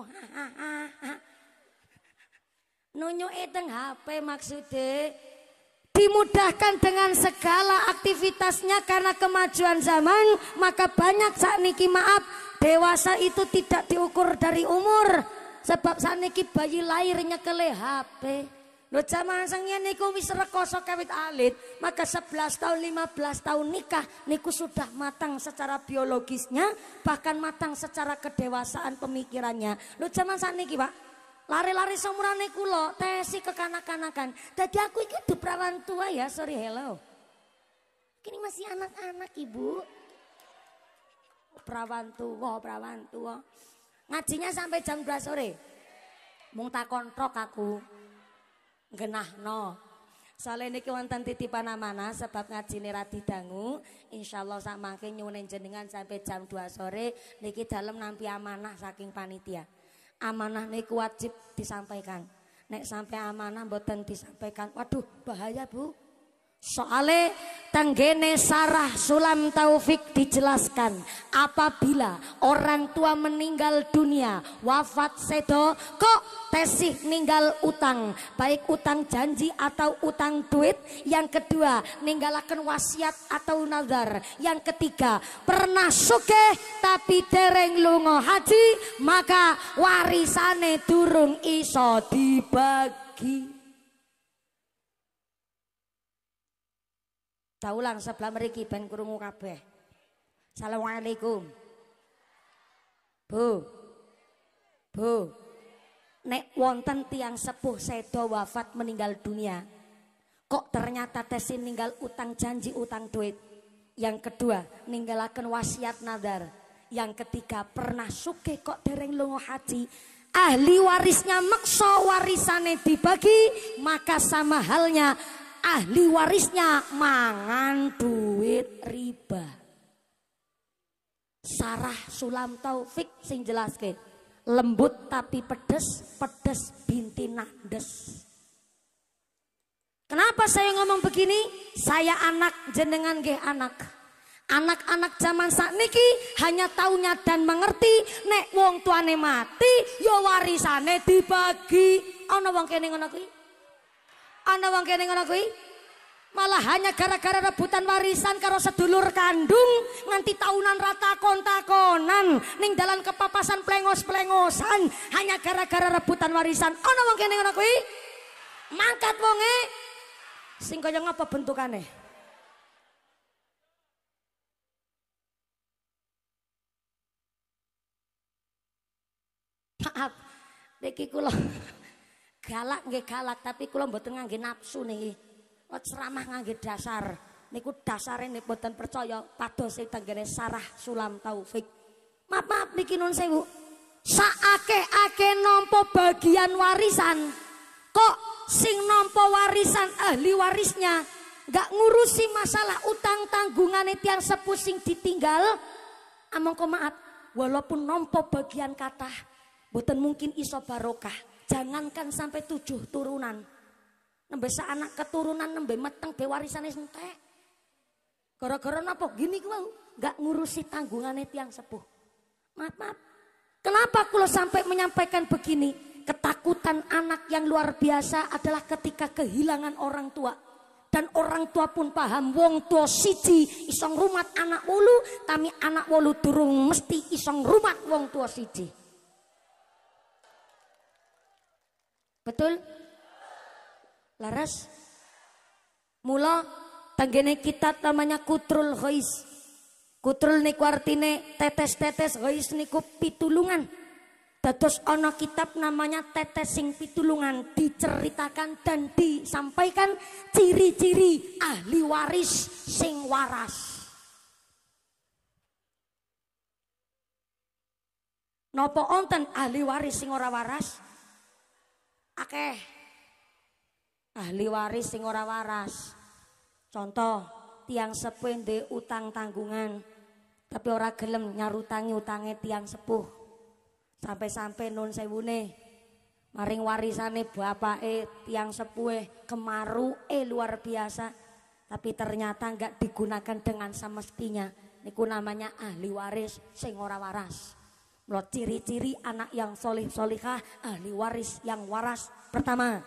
Oh, nunyuk eteng HP maksudnya dimudahkan dengan segala aktivitasnya karena kemajuan zaman maka banyak saat niki maaf dewasa itu tidak diukur dari umur sebab saniki bayi lahirnya nyekele HP. Lho zaman sangnya niku wis rekoso kawit alit, maka 11 tahun 15 tahun nikah niku sudah matang secara biologisnya, bahkan matang secara kedewasaan pemikirannya. lo zaman saniki, Pak, lari-lari seumurane kula tesi kekanak-kanakan. Dadi aku iki perawan tua ya, sorry hello. Kini masih anak-anak, Ibu. Perawan tua, perawan tua. Ngajinya sampai jam 2 sore. Mung tak kontrok aku. genah no. soalnya ini kewantan titipan amanah sebab ngajine dangu insya insyaallah sama ke nyuwun jenengan sampai jam 2 sore niki dalam nampi amanah saking panitia. Amanah niku wajib disampaikan. Nek sampai amanah boten disampaikan, waduh bahaya Bu. Soale tanggene Sarah Sulam Taufik dijelaskan apabila orang tua meninggal dunia wafat sedo kok tesih ninggal utang baik utang janji atau utang duit yang kedua ninggalakan wasiat atau nazar yang ketiga pernah sukeh tapi dereng lungo haji maka warisane durung iso dibagi Daulang sebelah meriki ben krungu kabeh. Assalamualaikum. Bu. Bu. Nek wonten tiang sepuh sedo wafat meninggal dunia. Kok ternyata tesin ninggal utang janji utang duit. Yang kedua, ninggalakan wasiat nadar. Yang ketiga, pernah suke kok dereng lungo haji. Ahli warisnya makso warisane dibagi, maka sama halnya ahli warisnya mangan duit riba. Sarah Sulam Taufik sing jelas ke. Lembut tapi pedes, pedes binti nakdes. Kenapa saya ngomong begini? Saya anak jenengan ge anak. Anak-anak zaman saat niki hanya taunya dan mengerti nek wong tuane mati yo ya warisane dibagi. Ana wong kene ngono kuwi? Ana wong kene ngono kuwi? Malah hanya gara-gara rebutan warisan karo sedulur kandung nganti tahunan rata kontakonan ning dalan kepapasan plengos-plengosan hanya gara-gara rebutan warisan. Ana wong kene ngono kuwi? Mangkat wonge sing kaya ngapa bentukane? Maaf, Niki kula Galak nggih galak tapi kula mboten ngangge nafsu niki. Oh, ceramah ngangge dasar. Niku dasare nek mboten percaya sing tenggene Sarah Sulam Taufik. Maaf maaf niki nun sewu. Saake-ake nampa bagian warisan. Kok sing nampa warisan ahli warisnya nggak ngurusi masalah utang tanggungane tiang sepuh sing ditinggal? Amangka ah, maaf, walaupun nampa bagian kathah, mboten mungkin iso barokah. Jangankan sampai tujuh turunan. Nembe anak keturunan nembe meteng be warisan entek. Gara-gara napa gini ku nggak ngurusi tanggungannya tiang sepuh. Maaf, maaf. Kenapa kulo sampai menyampaikan begini? Ketakutan anak yang luar biasa adalah ketika kehilangan orang tua dan orang tua pun paham wong tua siji isong rumat anak wolu tami anak wolu durung mesti isong rumat wong tua siji Betul? Laras? Mula tanggene kita namanya kutrul ghois. Kutrul niku artine tetes-tetes ghais niku pitulungan. Dados ono kitab namanya tetes sing pitulungan diceritakan dan disampaikan ciri-ciri ahli waris sing waras. Nopo onten ahli waris sing ora waras? akeh ahli waris sing ora waras. Contoh, tiang sepuh di utang tanggungan tapi ora gelem nyarutangi utangnya tiang sepuh. Sampai-sampai nun sewune maring warisane eh tiang sepue kemaru eh luar biasa tapi ternyata nggak digunakan dengan semestinya niku namanya ahli waris sing ora waras Loh ciri-ciri anak yang solih solihah ahli waris yang waras pertama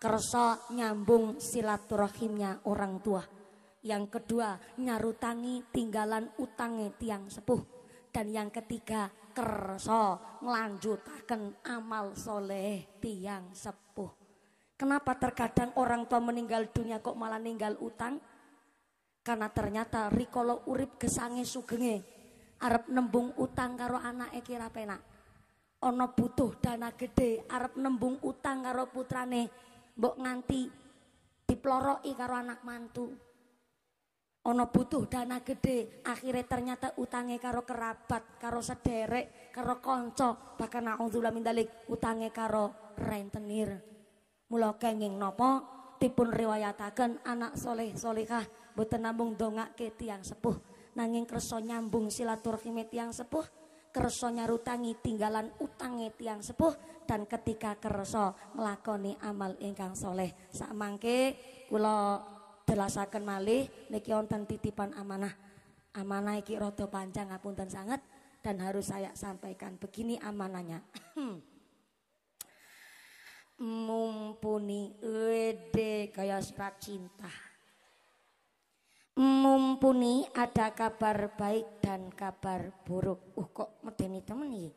kerso nyambung silaturahimnya orang tua. Yang kedua nyarutangi tinggalan utangnya tiang sepuh. Dan yang ketiga kerso melanjutkan amal soleh tiang sepuh. Kenapa terkadang orang tua meninggal dunia kok malah ninggal utang? Karena ternyata rikolo urip kesange sugenge arep nembung utang karo anake ki penak. Ana butuh dana gede arep nembung utang karo putrane mbok nganti diploroki karo anak mantu. Ana butuh dana gede akhirnya ternyata utange karo kerabat, karo sederek, karo kanca, bahkan naudzubillah min dalik utange karo rentenir. Mula kenging napa dipun riwayataken anak soleh solehah boten namung dongake tiang sepuh nanging kerso nyambung silaturahmi tiang sepuh kerso nyarutangi tinggalan utangi tiang sepuh dan ketika kerso melakoni amal ingkang soleh mangke kulo delasaken malih niki wonten titipan amanah amanah iki rada panjang ngapunten sangat dan harus saya sampaikan begini amanahnya mumpuni wede kaya surat cinta mumpuni ada kabar baik dan kabar buruk. Uh kok medeni temen nih.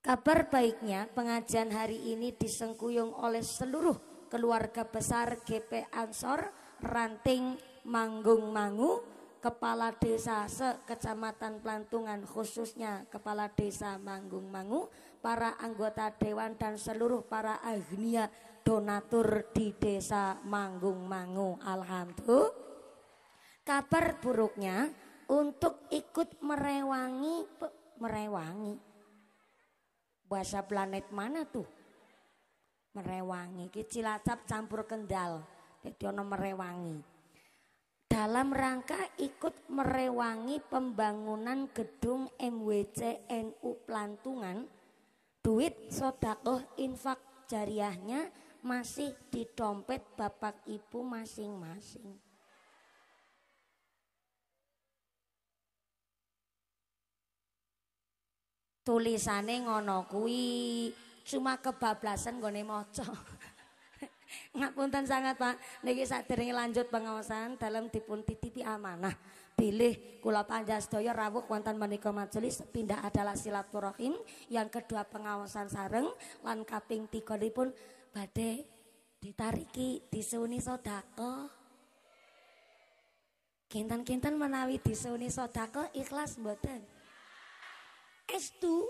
Kabar baiknya pengajian hari ini disengkuyung oleh seluruh keluarga besar GP Ansor, Ranting, Manggung Mangu, Kepala Desa se-Kecamatan Pelantungan khususnya Kepala Desa Manggung Mangu, para anggota Dewan dan seluruh para agnia donatur di Desa Manggung Mangu. Alhamdulillah kabar buruknya untuk ikut merewangi merewangi bahasa planet mana tuh merewangi cilacap campur kendal jadi ono merewangi dalam rangka ikut merewangi pembangunan gedung MWC NU Plantungan duit sodakoh infak jariahnya masih di dompet bapak ibu masing-masing tulisane ngono kuwi cuma kebablasan gone maca ngapunten sangat Pak niki saderenge lanjut pengawasan dalam dipun titipi amanah pilih kula panjasdaya rawuh wonten menika majelis pindah adalah silaturahim yang kedua pengawasan sareng lan kaping 3 pun badhe ditariki disuni sodako kintan kintan menawi disuni sodako ikhlas mboten estu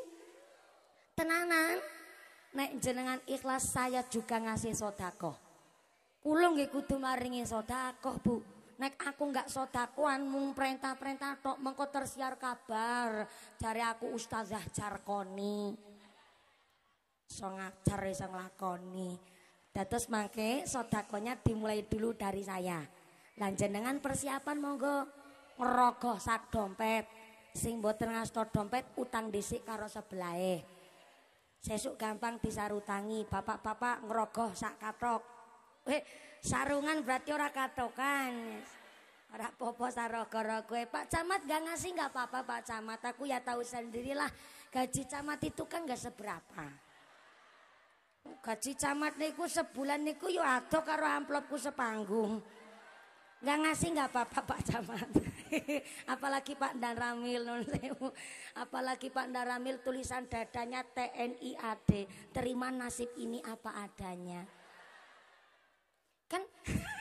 tenanan nek jenengan ikhlas saya juga ngasih sodako kula nggih kudu maringi sodako Bu nek aku nggak sodakoan mung perintah-perintah tok mengko tersiar kabar cari aku ustazah carkoni so cari sang lakoni Datus mangke sodakonya dimulai dulu dari saya lanjut dengan persiapan monggo ngerogoh sak dompet sing boten ngasta dompet utang dhisik karo sebelahe. Sesuk gampang disarutangi, bapak-bapak ngrogoh sak katok. Eh, sarungan berarti ora katokan. Ora popo sarogoro gue eh, Pak Camat gak ngasih gak apa-apa Pak Camat Aku ya tahu sendirilah Gaji Camat itu kan gak seberapa Gaji Camat niku sebulan niku yo adoh karo amplopku sepanggung Gak ngasih nggak apa-apa Pak Camat. Apalagi Pak Daramil, apalagi Pak Daramil tulisan dadanya TNI AD. Terima nasib ini apa adanya. Kan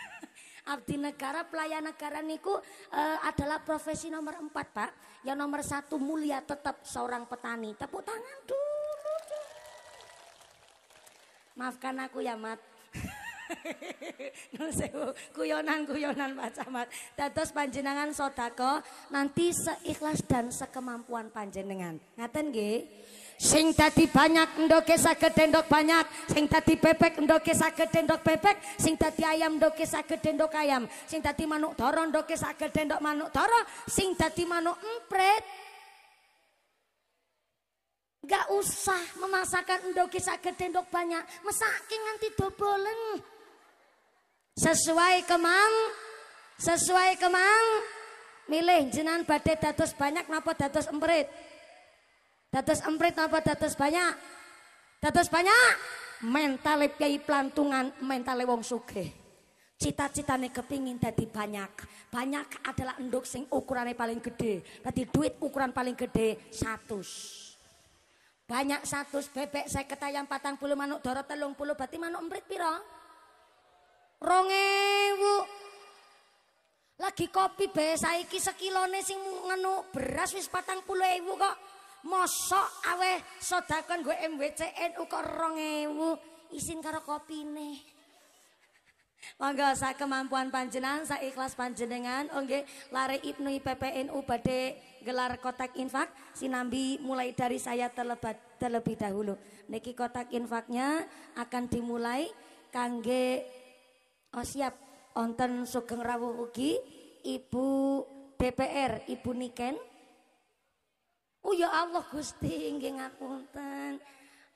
abdi negara pelayan negara niku e, adalah profesi nomor empat Pak. Yang nomor satu mulia tetap seorang petani. Tepuk tangan dulu. Maafkan aku ya Mat. Kuyonan kuyonan guyonan-guyonan Pak Camat. panjenengan sodako nanti seikhlas dan sekemampuan panjenengan. Ngaten nggih? Sing tadi banyak ndoke sakit endok banyak, sing tadi bebek ndoke sakit endok bebek, sing tadi ayam ndoke sakit endok ayam, sing tadi manuk toro ndoke sakit endok manuk toro, sing tadi manuk empret. Gak usah memasakan ndoke sakit endok banyak, mesake nanti boleh sesuai kemang sesuai kemang milih jenengan badai datus banyak napa datus emprit datus emprit napa datus banyak datus banyak mentale kiai plantungan mentale wong suke cita-citane kepingin dadi banyak banyak adalah enduk sing ukurannya paling gede berarti duit ukuran paling gede satu, banyak satu bebek saya ketayang patang puluh manuk dorot telung puluh berarti manuk emprit piro Rongewu. Lagi kopi bae saiki sekilone sing nganu beras wis 40.000 kok. Mosok aweh sodakan gue MWCN kok 2000 isin karo kopine. Monggo saya kemampuan panjenengan, saya ikhlas panjenengan, oh nggih, lare Ibnu IPPNU badhe gelar kotak infak sinambi mulai dari saya terlebat, terlebih dahulu. Niki kotak infaknya akan dimulai kangge Oh siap, onten sugeng rawuh ugi Ibu DPR, Ibu Niken. Oh ya Allah Gusti, nggih ngapunten.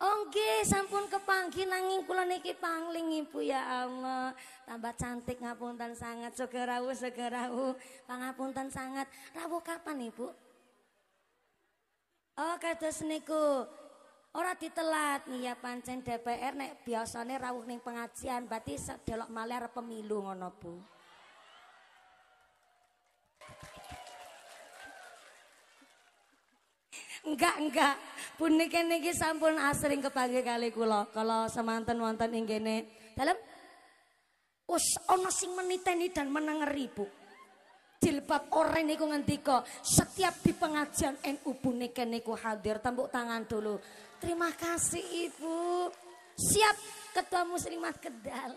Oh sampun kepanggih nanging kula niki pangling Ibu ya Allah. Tambah cantik ngapunten sangat sugeng rawuh sugeng rawuh. Pangapunten sangat. Rawuh kapan Ibu? Oh kados niku Orang ditelat ya pancen DPR nek biasane rawuh ning pengajian berarti delok maler pemilu ngono Bu. Enggak, enggak. punike niki sampun asring kepangge kali kula. Kalau semanten wantan ing dalam Us ana sing meniteni dan menengeri, Bu. jilbab orang niku ngendika setiap di pengajian NU punike niku hadir tembok tangan dulu Terima kasih Ibu. Siap ketua muslimah kedal.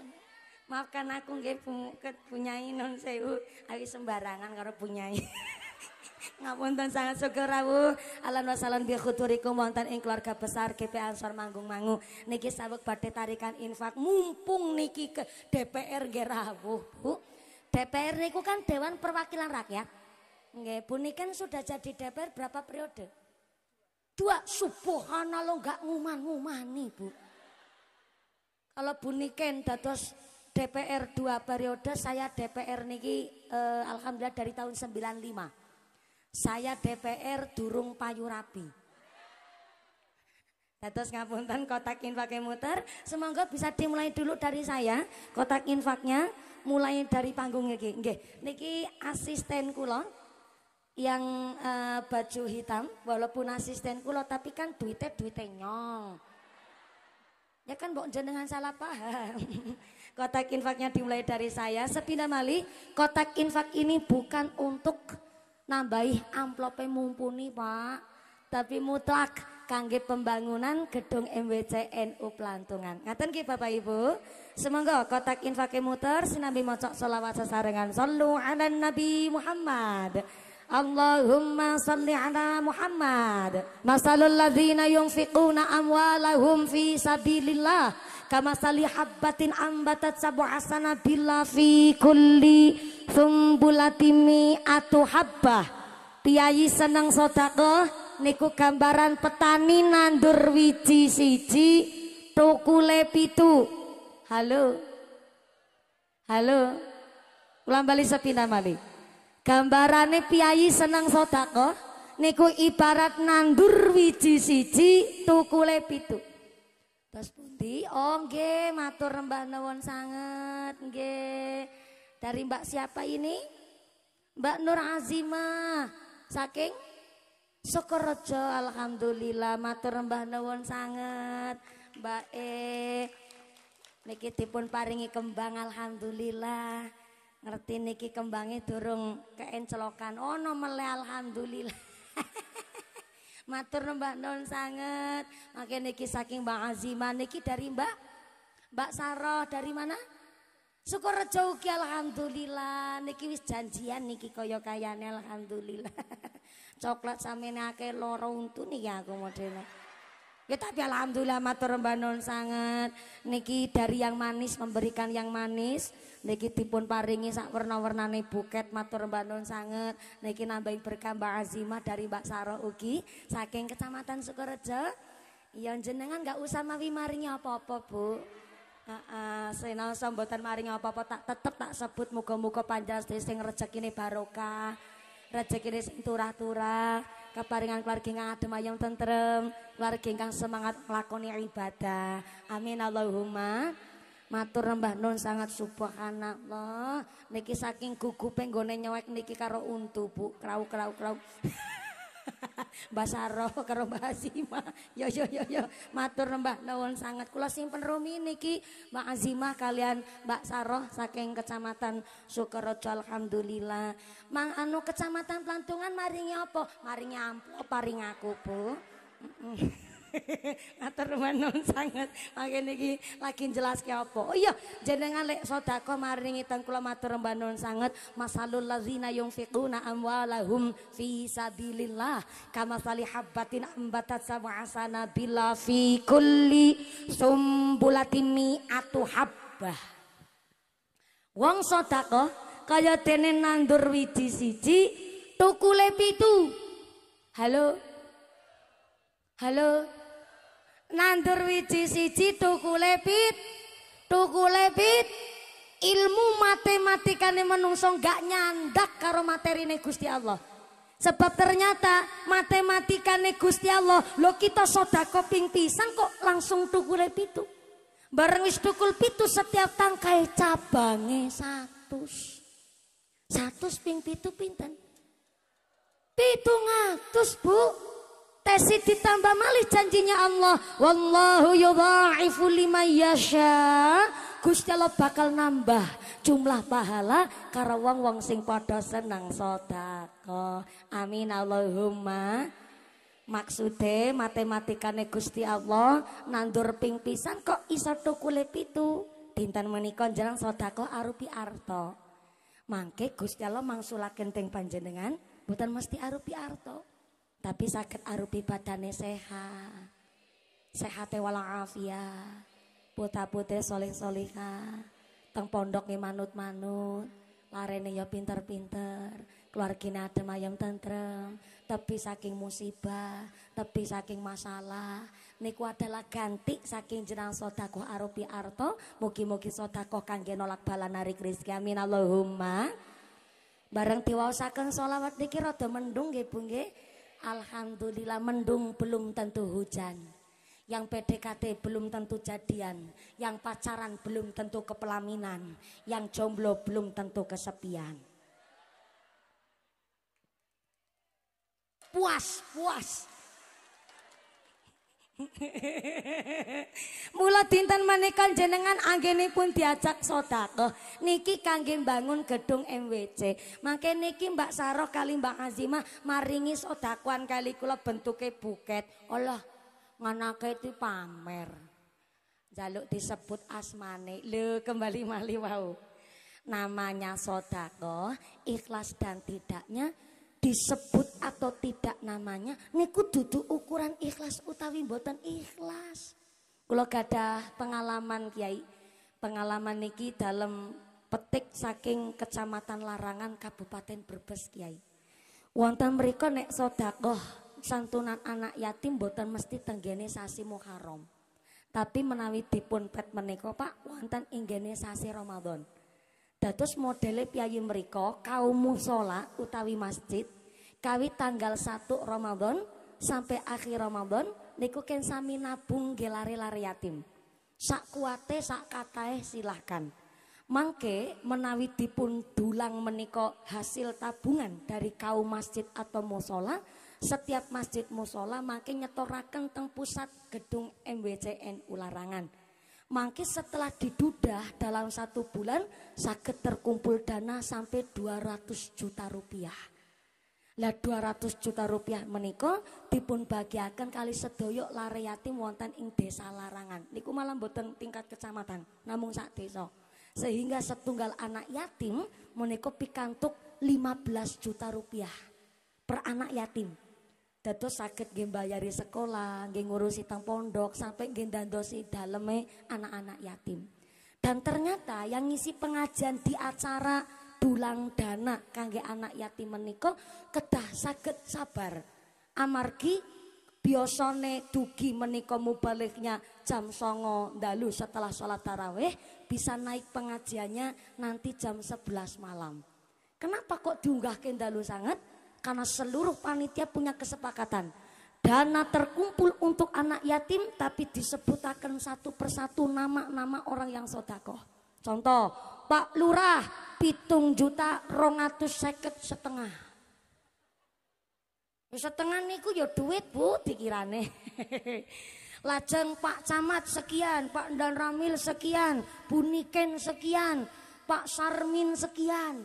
Maafkan aku nggih Bu, punyai non sewu, awi sembarangan karo punyai. Ngapunten sangat syukur rawuh. Alan wasalan bi khuturikum wonten ing keluarga besar GP Ansor Manggung Mangu. Niki sawek badhe tarikan infak mumpung niki ke DPR nggih rawuh, Bu. DPR niku kan Dewan Perwakilan Rakyat. Nggih, Bu kan sudah jadi DPR berapa periode? Dua, subhanallah nggak nguman-ngumani bu. Kalau bu niken dados DPR dua periode, saya DPR niki eh, alhamdulillah dari tahun 95. Saya DPR durung payu rapi. Dados ngapunten kotak infaknya muter. Semoga bisa dimulai dulu dari saya. Kotak infaknya mulai dari panggung niki. niki asisten kula yang uh, baju hitam walaupun asisten kula tapi kan duitnya duitnya nyong ya kan mbok jenengan salah paham kotak infaknya dimulai dari saya sepindah mali kotak infak ini bukan untuk nambahi amplopnya mumpuni pak tapi mutlak kangge pembangunan gedung mwcnu Pelantungan ngaten ki Bapak Ibu Semoga kotak infaknya muter sinambi mocok selawat sesarengan Sallu ala Nabi Muhammad Allahumma salli ala Muhammad Masalul ladhina yunfiquna amwalahum fi sabilillah Kama salli habbatin ambatat sabu asana billah fi kulli Sumbulatimi atu habbah Piyayi seneng sodako Niku gambaran petani nandur wiji siji Tukule pitu Halo Halo Ulang balik sepina malik gambarane piyayi seneng sedekah niku ibarat nandur wiji siji tukule pitu. Tos pundi? Oh nggih, matur rembah nuwun sanget nggih. Dari Mbak siapa ini? Mbak Nur Azimah saking Sukorejo. Alhamdulillah, matur rembah nuwun sanget. Mbak E niki dipun paringi kembang alhamdulillah. ngerti niki kembangnya durung keencelokan ono oh, mele alhamdulillah matur Mbak Non sangat makin niki saking Mbak Azima niki dari Mbak Mbak Saroh dari mana Sukorejo ugi alhamdulillah niki wis janjian niki koyo kayane alhamdulillah coklat samene akeh loro untu ya aku modelnya Ya tapi alhamdulillah matur mbanon sangat. Niki dari yang manis memberikan yang manis. Niki tipun paringi sak warna-warnane buket matur mbanon sangat. Niki nambahin berkah Mbak Azimah dari Mbak Saro ugi saking Kecamatan Sukorejo. Ya jenengan gak usah mawi maringi apa-apa, Bu. Heeh, uh, uh, maringi apa-apa tak tetep tak sebut panjang muga yang sing ini barokah, Rezeki sing turah-turah keparingan keluarga ingkang adem ayem tentrem, keluarga ingkang semangat melakoni ibadah. Amin Allahumma. Matur nembah nun sangat subhanallah. Niki saking kuku nggone nyewek niki karo untu, Bu. kerau kerau kerau. bahasa Saro, karo bahasa Azima, yo yo yo yo matur mbah nuwun sangat kula simpen rumi niki Mbak Azimah kalian Mbak Saroh saking kecamatan Sukerejo alhamdulillah mang anu kecamatan Plantungan maringi apa maringi amplop paring aku Bu mm -mm. Matur nuwun sangat, Makin iki lagi jelaske apa? Oh iya, jenengan lek sedekah maringi teng kula matur nuwun sanget. Masalul ladzina yunfiquna amwalahum fi sabilillah kama salihabatin ambatat sab'a sanabila fi kulli sumbulatin mi'atu habbah. Wong sedekah kaya dene nandur wiji siji tukule pitu. Halo. Halo nandur wiji siji tuku lebit tuku lebit ilmu matematika nih menungso gak nyandak karo nih Gusti Allah sebab ternyata matematika nih Gusti Allah lo kita soda koping pisang kok langsung tuku pitu bareng wis tukul pitu setiap tangkai cabangnya satu satu ping pitu pinten pitung ngatus bu Tesi ditambah malih janjinya Allah. Wallahu yudha'ifu liman yasha. Gusti Allah bakal nambah jumlah pahala karena wong-wong sing padha seneng sotako. Amin Allahumma. Maksude matematikane Gusti Allah nandur ping pisan kok iso tukule pitu. Dinten menika jarang sodako arupi arto. Mangke Gusti Allah mangsulaken teng panjenengan bukan mesti arupi arto tapi sakit arupi badane sehat sehat e walafiat putra putri soleh soleha teng pondok nih e manut manut larene yo ya pinter pinter keluargine adem ayam tentrem Tapi saking musibah tapi saking masalah niku adalah ganti saking jenang sodako arupi arto mugi mugi sodako kangge nolak bala narik rizki amin Allahumma Bareng diwaosaken sholawat solawat rada mendung nggih pungge. Alhamdulillah mendung belum tentu hujan. Yang PDKT belum tentu jadian, yang pacaran belum tentu kepelaminan, yang jomblo belum tentu kesepian. Puas, puas. Mula dinten menika jenengan pun diajak sedekah. Niki kangge bangun gedung MWC. Mangke niki Mbak Saroh kali Mbak Azimah maringi sedakuan kali kula bentuke buket. Allah nganake itu pamer. Jaluk disebut asmane. Lu kembali mali wau. Namanya sedekah, ikhlas dan tidaknya disebut atau tidak namanya niku duduk ukuran ikhlas utawi mboten ikhlas. Kula gadah pengalaman Kiai. Pengalaman niki dalam petik saking Kecamatan Larangan Kabupaten Brebes Kiai. Wonten mereka nek sedekah santunan anak yatim mboten mesti tenggene sasi Muharram. Tapi menawi dipun pet menika Pak wonten inggene sasi Ramadan. Dados modele piyayi mriku kaum musola utawi masjid kawi tanggal 1 Ramadan sampai akhir Ramadan niku ken sami nabung nggih lari yatim. Sak kuate sak katae silahkan. Mangke menawi dipun dulang menika hasil tabungan dari kaum masjid atau musola, setiap masjid musola mangke nyetorakan teng pusat gedung MWCN Ularangan. Mangki setelah didudah dalam satu bulan sakit terkumpul dana sampai 200 juta rupiah. Lah 200 juta rupiah meniko dipun bagiakan kali sedoyo lare yatim wonten ing desa larangan. Niku malam boten tingkat kecamatan, namung sak desa. Sehingga setunggal anak yatim meniko pikantuk 15 juta rupiah per anak yatim. Dados sakit nggih bayari sekolah, nggih ngurusi tang pondok sampai nggih dandosi daleme anak-anak yatim. Dan ternyata yang ngisi pengajian di acara dulang dana kangge anak yatim meniko, kedah sakit sabar. Amargi biosone dugi menika mubaliknya jam songo dalu setelah sholat taraweh bisa naik pengajiannya nanti jam 11 malam. Kenapa kok diunggah dalu sangat? karena seluruh panitia punya kesepakatan. Dana terkumpul untuk anak yatim tapi disebutakan satu persatu nama-nama orang yang sodakoh. Contoh, Pak Lurah, pitung juta rongatus seket setengah. Ya, setengah niku ya duit bu dikirane Lajeng Pak Camat sekian, Pak Dan Ramil sekian, Buniken sekian, Pak Sarmin sekian.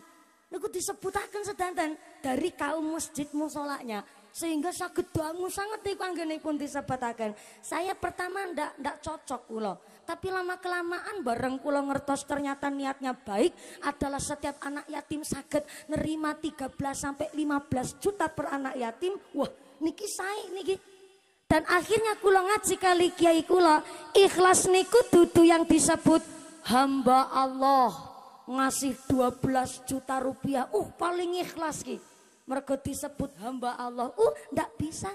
Niku disebutakan sedanten dari kaum masjid musolaknya sehingga sakit doamu sangat di pun disebutakan. Saya pertama ndak ndak cocok ulo. tapi lama kelamaan bareng ulo ngertos ternyata niatnya baik adalah setiap anak yatim sakit nerima 13 sampai 15 juta per anak yatim. Wah, niki sae niki dan akhirnya ulo ngaji kali kiai kulo ikhlas niku dudu yang disebut hamba Allah ngasih 12 juta rupiah uh paling ikhlas gitu mergo disebut hamba Allah. Uh, ndak bisa.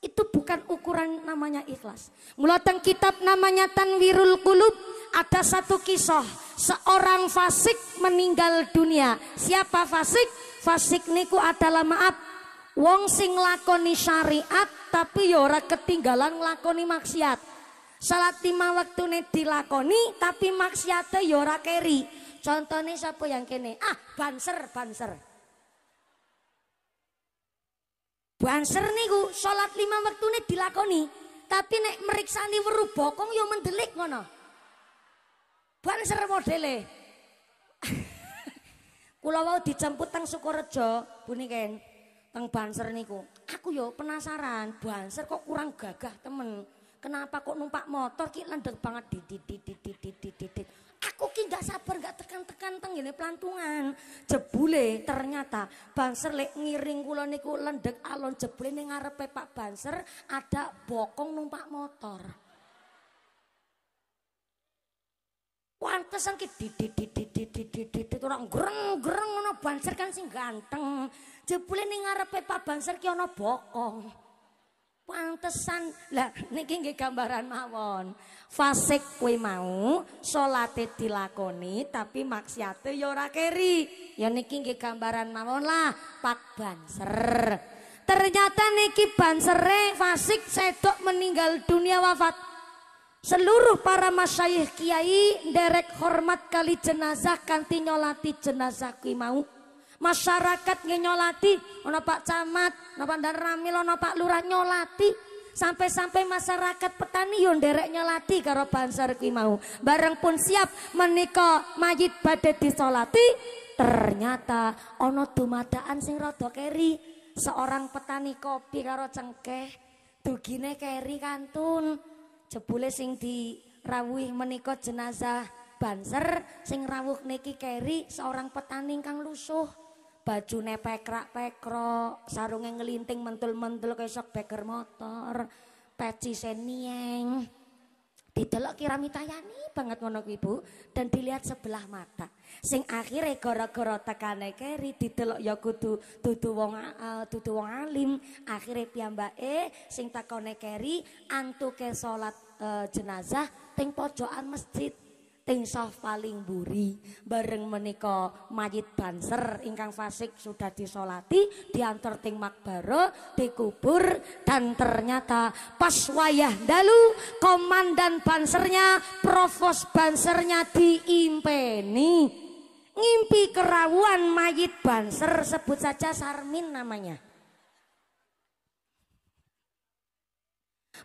Itu bukan ukuran namanya ikhlas. Mulai kitab namanya Tanwirul Qulub ada satu kisah seorang fasik meninggal dunia. Siapa fasik? Fasik niku adalah maaf wong sing lakoni syariat tapi yora ya ketinggalan lakoni maksiat. Salat lima wektune dilakoni tapi maksiatnya yora keri. Contohnya siapa yang kene? Ah, banser, banser. Banser niku salat lima wektune dilakoni, tapi nek meriksani berubah, bokong yo ya mendelik ngono. Banser modele. Kula wau dijemput teng Sukorejo, Buniken, teng Banser niku. Aku yo penasaran, Banser kok kurang gagah temen. Kenapa kok numpak motor ki landeg banget di aku ki gak sabar gak tekan-tekan tenggine pelantungan jebule ternyata Banser lek ngiring kula niku lendek alon jebule ning ngarepe Pak Banser ada bokong numpak motor Wantesan ki dididididididididid orang greng-greng ngono Banser kan sing ganteng jebule ning ngarepe Pak Banser ki ana bokong Pantesan lah niki nggih gambaran mawon. Fasik kuwi mau salate dilakoni tapi maksiate ya ora keri. Ya niki nggih gambaran mawon lah pak banser. Ternyata niki bansere fasik sedok meninggal dunia wafat. Seluruh para masyayikh kiai derek hormat kali jenazah kanti nyolati jenazah kuwi mau masyarakat nyolati ono Pak Camat, ono Pak ramil ono Pak Lurah nyolati sampai-sampai masyarakat petani yo derek nyolati karo banser kui mau. Bareng pun siap menika majid badet disolati ternyata ono dumadaan sing rodo keri seorang petani kopi karo cengkeh dugine keri kantun jebule sing di rawuh menika jenazah banser sing rawuh neki keri seorang petani kang lusuh bajune pekrak-pekrok, sarunge ngelinting mentul-mentul kaya peker beker motor, peci senieng Didelok Kirami Tayani banget ngono kuwi dan dilihat sebelah mata. Sing akhirnya gara-gara tekane keri didelok ya kudu dudu wong uh, dudu wong alim, akhirnya piyambake sing takone keri antuke salat uh, eh, jenazah teng pojokan masjid ting paling buri bareng menika mayit banser ingkang fasik sudah disolati diantar ting makbaro dikubur dan ternyata pas wayah dalu komandan bansernya provos bansernya diimpeni ngimpi kerawuan mayit banser sebut saja Sarmin namanya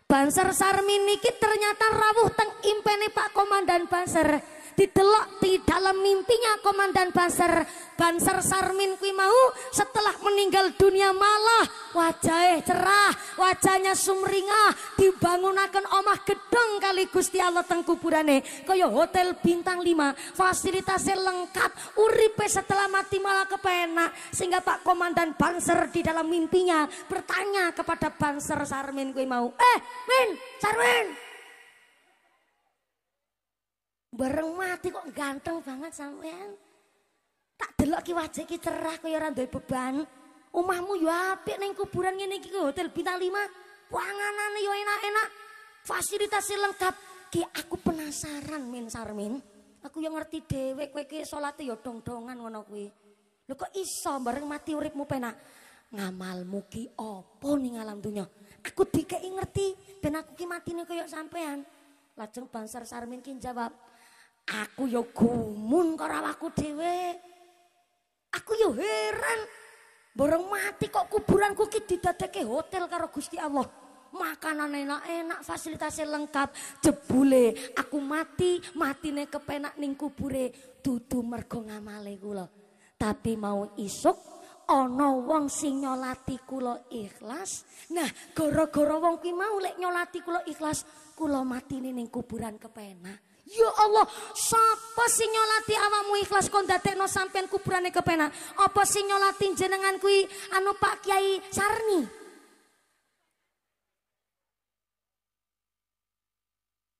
Banser Sarmin niki ternyata rawuh teng impene Pak Komandan Banser didelok di dalam mimpinya Komandan Banser Banser Sarmin kui mau setelah meninggal dunia malah wajahnya cerah, wajahnya sumringah, dibangunakan omah gedeng kali Gusti Allah teng kuburane. Kaya hotel bintang 5, fasilitasnya lengkap, uripe setelah mati malah kepenak sehingga Pak Komandan Banser di dalam mimpinya bertanya kepada Banser Sarmin kui mau, "Eh, Min, Sarmin, Bareng mati kok ganteng banget sampean. Tak delok ki wajah ki cerah kaya ora duwe beban. Omahmu yo apik ning kuburan ngene iki hotel bintang 5. Panganane yo enak-enak. Fasilitasnya lengkap. Ki aku penasaran Min Sarmin. Aku yang ngerti dewe, kowe ki salate yo dong-dongan ngono kuwi. Lho kok iso bareng mati uripmu penak. Ngamalmu ki opo ning alam donya? Aku dikeki ngerti ben aku ki matine kaya sampean. Lajeng Bansar Sarmin ki jawab, aku yo gumun karo awakku dhewe. Aku yo heran. Borong mati kok kuburan ki didadake hotel karo Gusti Allah. Makanan enak-enak, fasilitasnya lengkap, jebule. Aku mati, matine kepenak ning kubure. Dudu mergo ngamale kula. Tapi mau isuk ana wong sing nyolati kula ikhlas. Nah, gara-gara wong kuwi mau lek nyolati kula ikhlas, kula matine ning kuburan kepenak. Ya Allah, sapa sing nyolati awakmu ikhlas kon dadekno sampean kuburane kepenak? Apa sing nyolati jenengan kui anu Pak Kiai Sarni?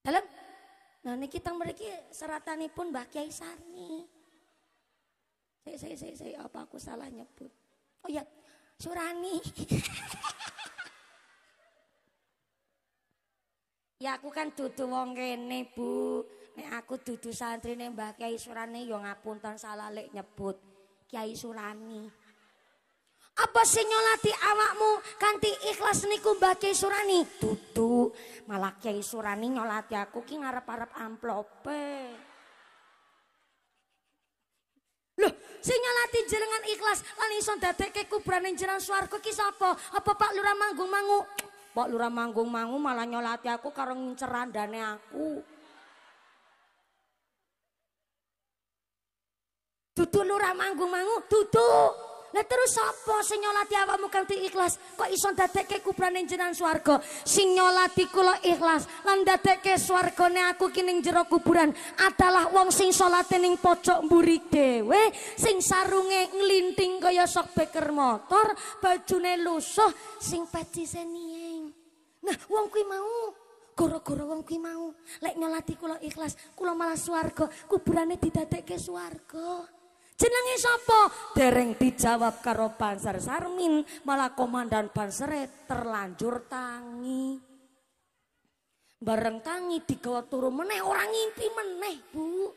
Dalam nah kita memiliki mriki pun Mbah Kiai Sarni. Saya saya saya apa aku salah nyebut? Oh ya, Surani. Ya aku kan dudu wong kene, Bu. Nek aku dudu santrine Mbah Kiai Surani ya ngapunten salah lek nyebut Kiai Surani. Apa sing nyolati awakmu kanti ikhlas niku Mbah Kiai Surani? Dudu, malah Kiai Surani nyolati aku ki ngarep-arep amplope. Loh, sing nyolati jenengan ikhlas lan iso dadekke kubraning jenengan swarga ki sapa? Apa Pak Lurah manggung-mangu? Pak lurah manggung mangu malah nyolati aku karena ngincer dana aku. tutu lurah manggung mangu, tutu Lah terus sapa sing nyolati awakmu kanthi ikhlas? Kok iso dadekke kubrane jenengan swarga? Sing nyolati kula ikhlas lan dadekke swargane aku kini ning jero kuburan adalah wong sing salate ning pojok mburi dhewe, sing sarunge nglinting kaya sok beker motor, bajune lusuh, sing pecise niye. Nah, wong kuwi mau gara-gara wong kuwi mau lek nyolati kula ikhlas, kula malah swarga, kuburane didadekke swarga. Jenenge sapa? Dereng dijawab karo Banser Sarmin, malah komandan Bansere terlanjur tangi. Bareng tangi digawa turu meneh, orang ngimpi meneh, Bu.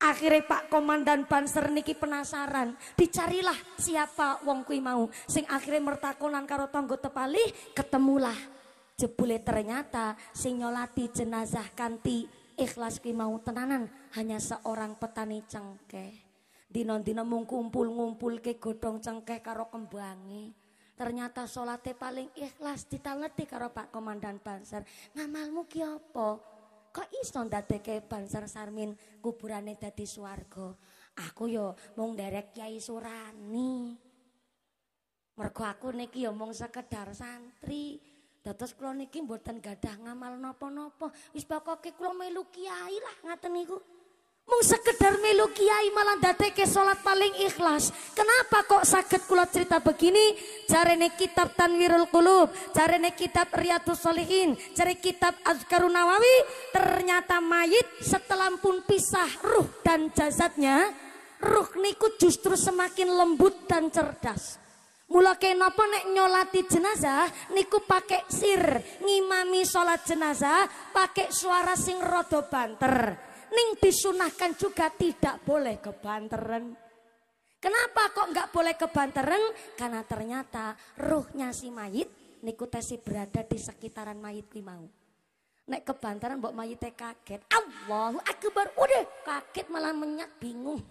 Akhirnya Pak Komandan Banser niki penasaran, dicarilah siapa wong kui mau. Sing akhirnya mertakonan karo tonggo tepali ketemulah. Jebule ternyata sing nyolati jenazah kanti ikhlas kui mau tenanan hanya seorang petani cengkeh. Dino-dino mung kumpul-ngumpul ke godong cengkeh karo kembangi. Ternyata sholatnya paling ikhlas ditangeti karo Pak Komandan Banser. Ngamalmu ki apa? kok iso ndadekake Banser Sarmin kuburane dadi swarga. Aku yo ya mung nderek kiai Surani. Mergo aku niki yo ya mung sekedar santri. Dados kula niki mboten gadah ngamal napa-napa. Wis pokoke kula melu kiai lah ngaten niku. Mung sekedar melu kiai malah dateke sholat paling ikhlas. Kenapa kok sakit kula cerita begini? Jarene kitab Tanwirul Qulub, jarene kitab Riyadus Salihin, cari kitab Azkarun Nawawi, ternyata mayit setelah pun pisah ruh dan jasadnya, ruh niku justru semakin lembut dan cerdas. Mula kenapa nek nyolati jenazah niku pakai sir, ngimami sholat jenazah pakai suara sing rodo banter ning disunahkan juga tidak boleh kebanteran. Kenapa kok nggak boleh kebanteran? Karena ternyata ruhnya si mayit nikutasi berada di sekitaran mayit limau. Naik Nek kebanteran mbok mayite kaget. Allahu akbar. Udah kaget malah menyak bingung.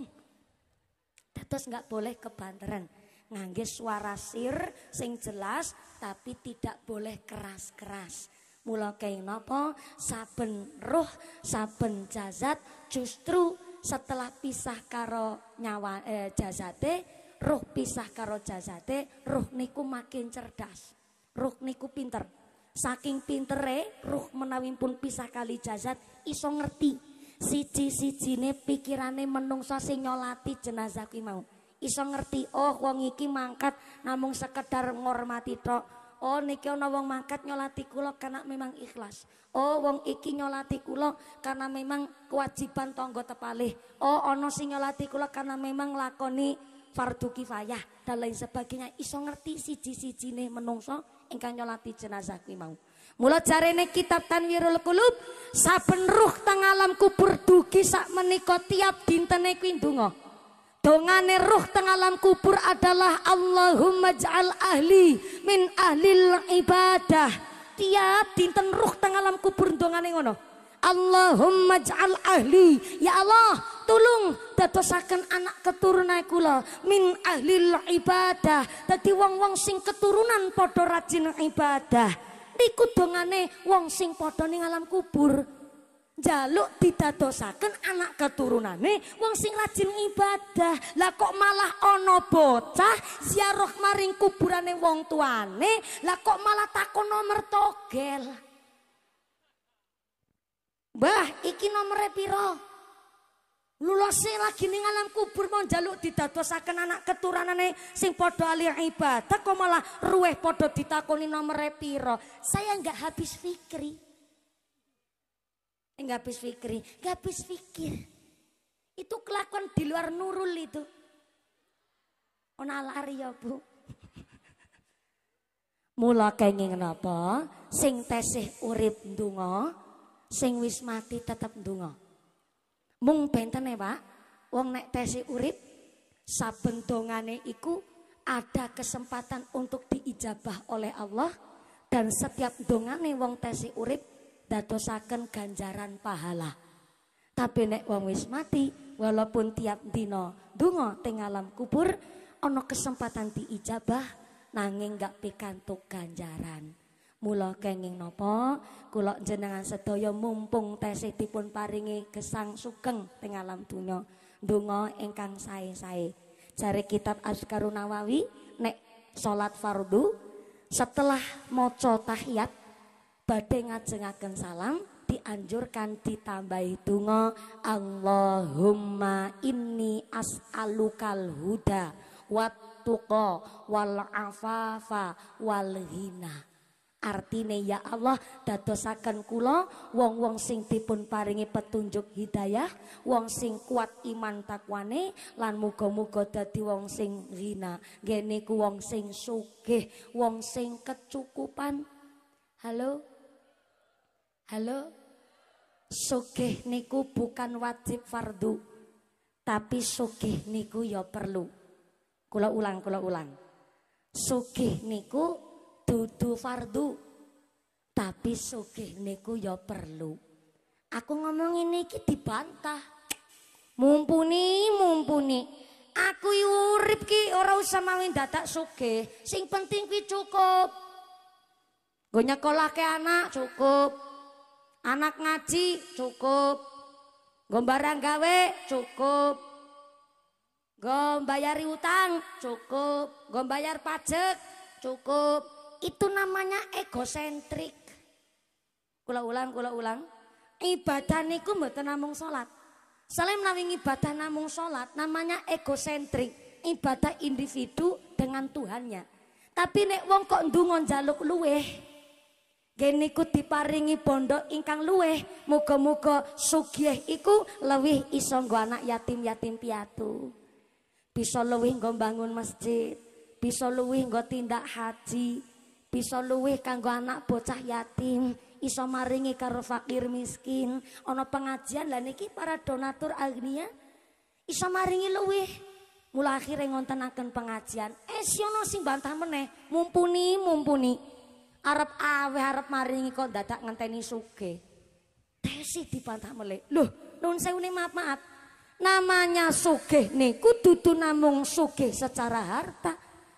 Terus nggak boleh kebanteran. Ngangge suara sir sing jelas tapi tidak boleh keras-keras. Mula kaya nopo, saben ruh, saben jazat justru setelah pisah karo nyawa eh, jazate, ruh pisah karo jazate, ruh niku makin cerdas. Ruh niku pinter. Saking pintere ruh menawi pun pisah kali jazat iso ngerti siji-sijine pikirane menungsa sing nyolati jenazah kuwi mau. iso ngerti oh wong iki mangkat namung sekedar ngormati tok Oh niki ana wong mangkat nyolati kula karena memang ikhlas. Oh wong iki nyolati kula karena memang kewajiban tangga tepalih. Oh ana sing nyolati kula karena memang lakoni fardu kifayah dan lain sebagainya. Iso ngerti siji-sijine menungso ingkang nyolati jenazah kuwi mau. Mula jarene kitab Tanwirul Qulub saben ruh teng alam kubur dugi sak menika tiap dintene kuwi ndonga. Dongane ruh teng alam kubur adalah Allahumma ja'al ahli min ahlil ibadah. Tiap dinten ruh teng alam kubur dongane ngono. Allahumma ja'al ahli ya Allah tolong dadosaken anak keturunan kula min ahlil ibadah dadi wong-wong sing keturunan padha rajin ibadah niku dongane wong sing padha ning alam kubur njaluk didadosaken anak keturunan nih, wong sing rajin ibadah. Lah kok malah ono bocah ziarah maring kuburan nih wong tuane, lah kok malah takon nomor togel. bah, iki nomor piro? Lulose lagi nih alam kubur mau njaluk didadosaken anak keturunan nih, sing podo alir ibadah kok malah ruweh podo ditakoni nomor piro? Saya nggak habis pikir. Enggak eh, habis pikir, enggak habis pikir. Itu kelakuan di luar nurul itu. Ona lari ya, Bu. Mula kenging napa? Sing tesih urip dungo, sing wis mati tetep ndonga. Mung benten ya Pak. Wong nek tesih urip saben dongane iku ada kesempatan untuk diijabah oleh Allah dan setiap dongane wong tesih urip dadosaken ganjaran pahala. Tapi nek wong wis mati, walaupun tiap dino, dungo teng alam kubur, ono kesempatan diijabah nanging gak pikantuk ganjaran. Mula kenging nopo, kulok jenengan sedaya mumpung tesih dipun paringi gesang sugeng teng alam dungo engkang ingkang sae-sae. Jare kitab Azkarun nek salat fardu setelah co tahiyat badai ngajengaken salam dianjurkan ditambahi nge Allahumma inni as'alukal huda wat tuqa wal afafa wal hina Artine ya Allah dadosaken kula wong-wong sing dipun paringi petunjuk hidayah, wong sing kuat iman takwane lan muga-muga dadi wong sing hina, Ngene ku wong sing sugih, wong sing kecukupan. Halo, Halo? Sugih niku bukan wajib fardu. Tapi sugih niku ya perlu. Kula ulang, kula ulang. Sugih niku dudu fardu. Tapi sugih niku ya perlu. Aku ngomong ini iki dibantah. Mumpuni, mumpuni. Aku urip ki ora usah mawin dadak sugih. Sing penting kuwi cukup. Gonya nyekolahke anak cukup anak ngaji cukup gombarang gawe cukup gombayari utang cukup gombayar pajak cukup Itu namanya egosentrik Kula ulang, kula ulang Ibadah niku mboten namung salat. Selain menawi ibadah namung salat namanya egosentrik, ibadah individu dengan Tuhannya. Tapi nek wong kok ndonga njaluk luweh, Geniku diparingi pondok ingkang luweh, muga-muga sugih iku luwih iso nggo anak yatim-yatim piatu. Bisa luwih nggo bangun masjid, bisa luwih nggo tindak haji, bisa kang kanggo anak bocah yatim, iso maringi karo fakir miskin. ono pengajian lan iki para donatur agnia iso maringi luwih. Mula akhire ngontenaken pengajian. Eh, si sing bantah meneh, mumpuni mumpuni. Arep aweh arep maringi kok dadak ngenteni suke Tesi dipantah melek. Loh, nun ni maaf-maaf. Namanya suke ku tutu namung suke secara harta.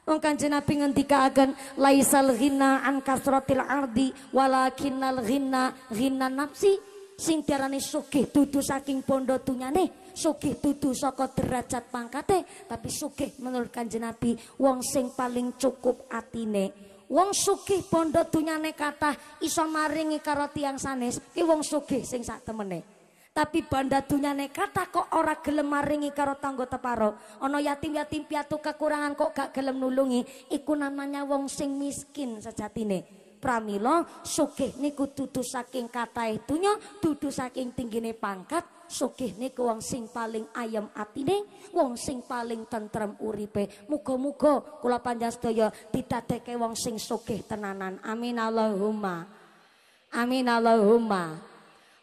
Wong Kanjeng Nabi agen laisal ghina an kasratil ardi walakinnal ghina ghina nafsi sing diarani sugih dudu saking bondo dunyane sugih dudu saka derajat pangkate tapi sugih menurut jenapi Nabi wong sing paling cukup atine Wong sugih bondo dunyane kathah iso maringi karo tiang sanes ki wong sugih sing sak temene. Tapi banda dunyane kata kok ora gelem maringi karo tangga teparo. Ono yatim-yatim piatu kekurangan kok gak gelem nulungi, iku namanya wong sing miskin sejatine. Pramila sugih niku dudu saking kathah dunya, dudu saking tinggine pangkat, Sukih ke wong sing paling ayem atine, wong sing paling tentrem uripe. Muga-muga kula panjenengan sedaya wong sing sugih tenanan. Amin Allahumma. Amin Allahumma.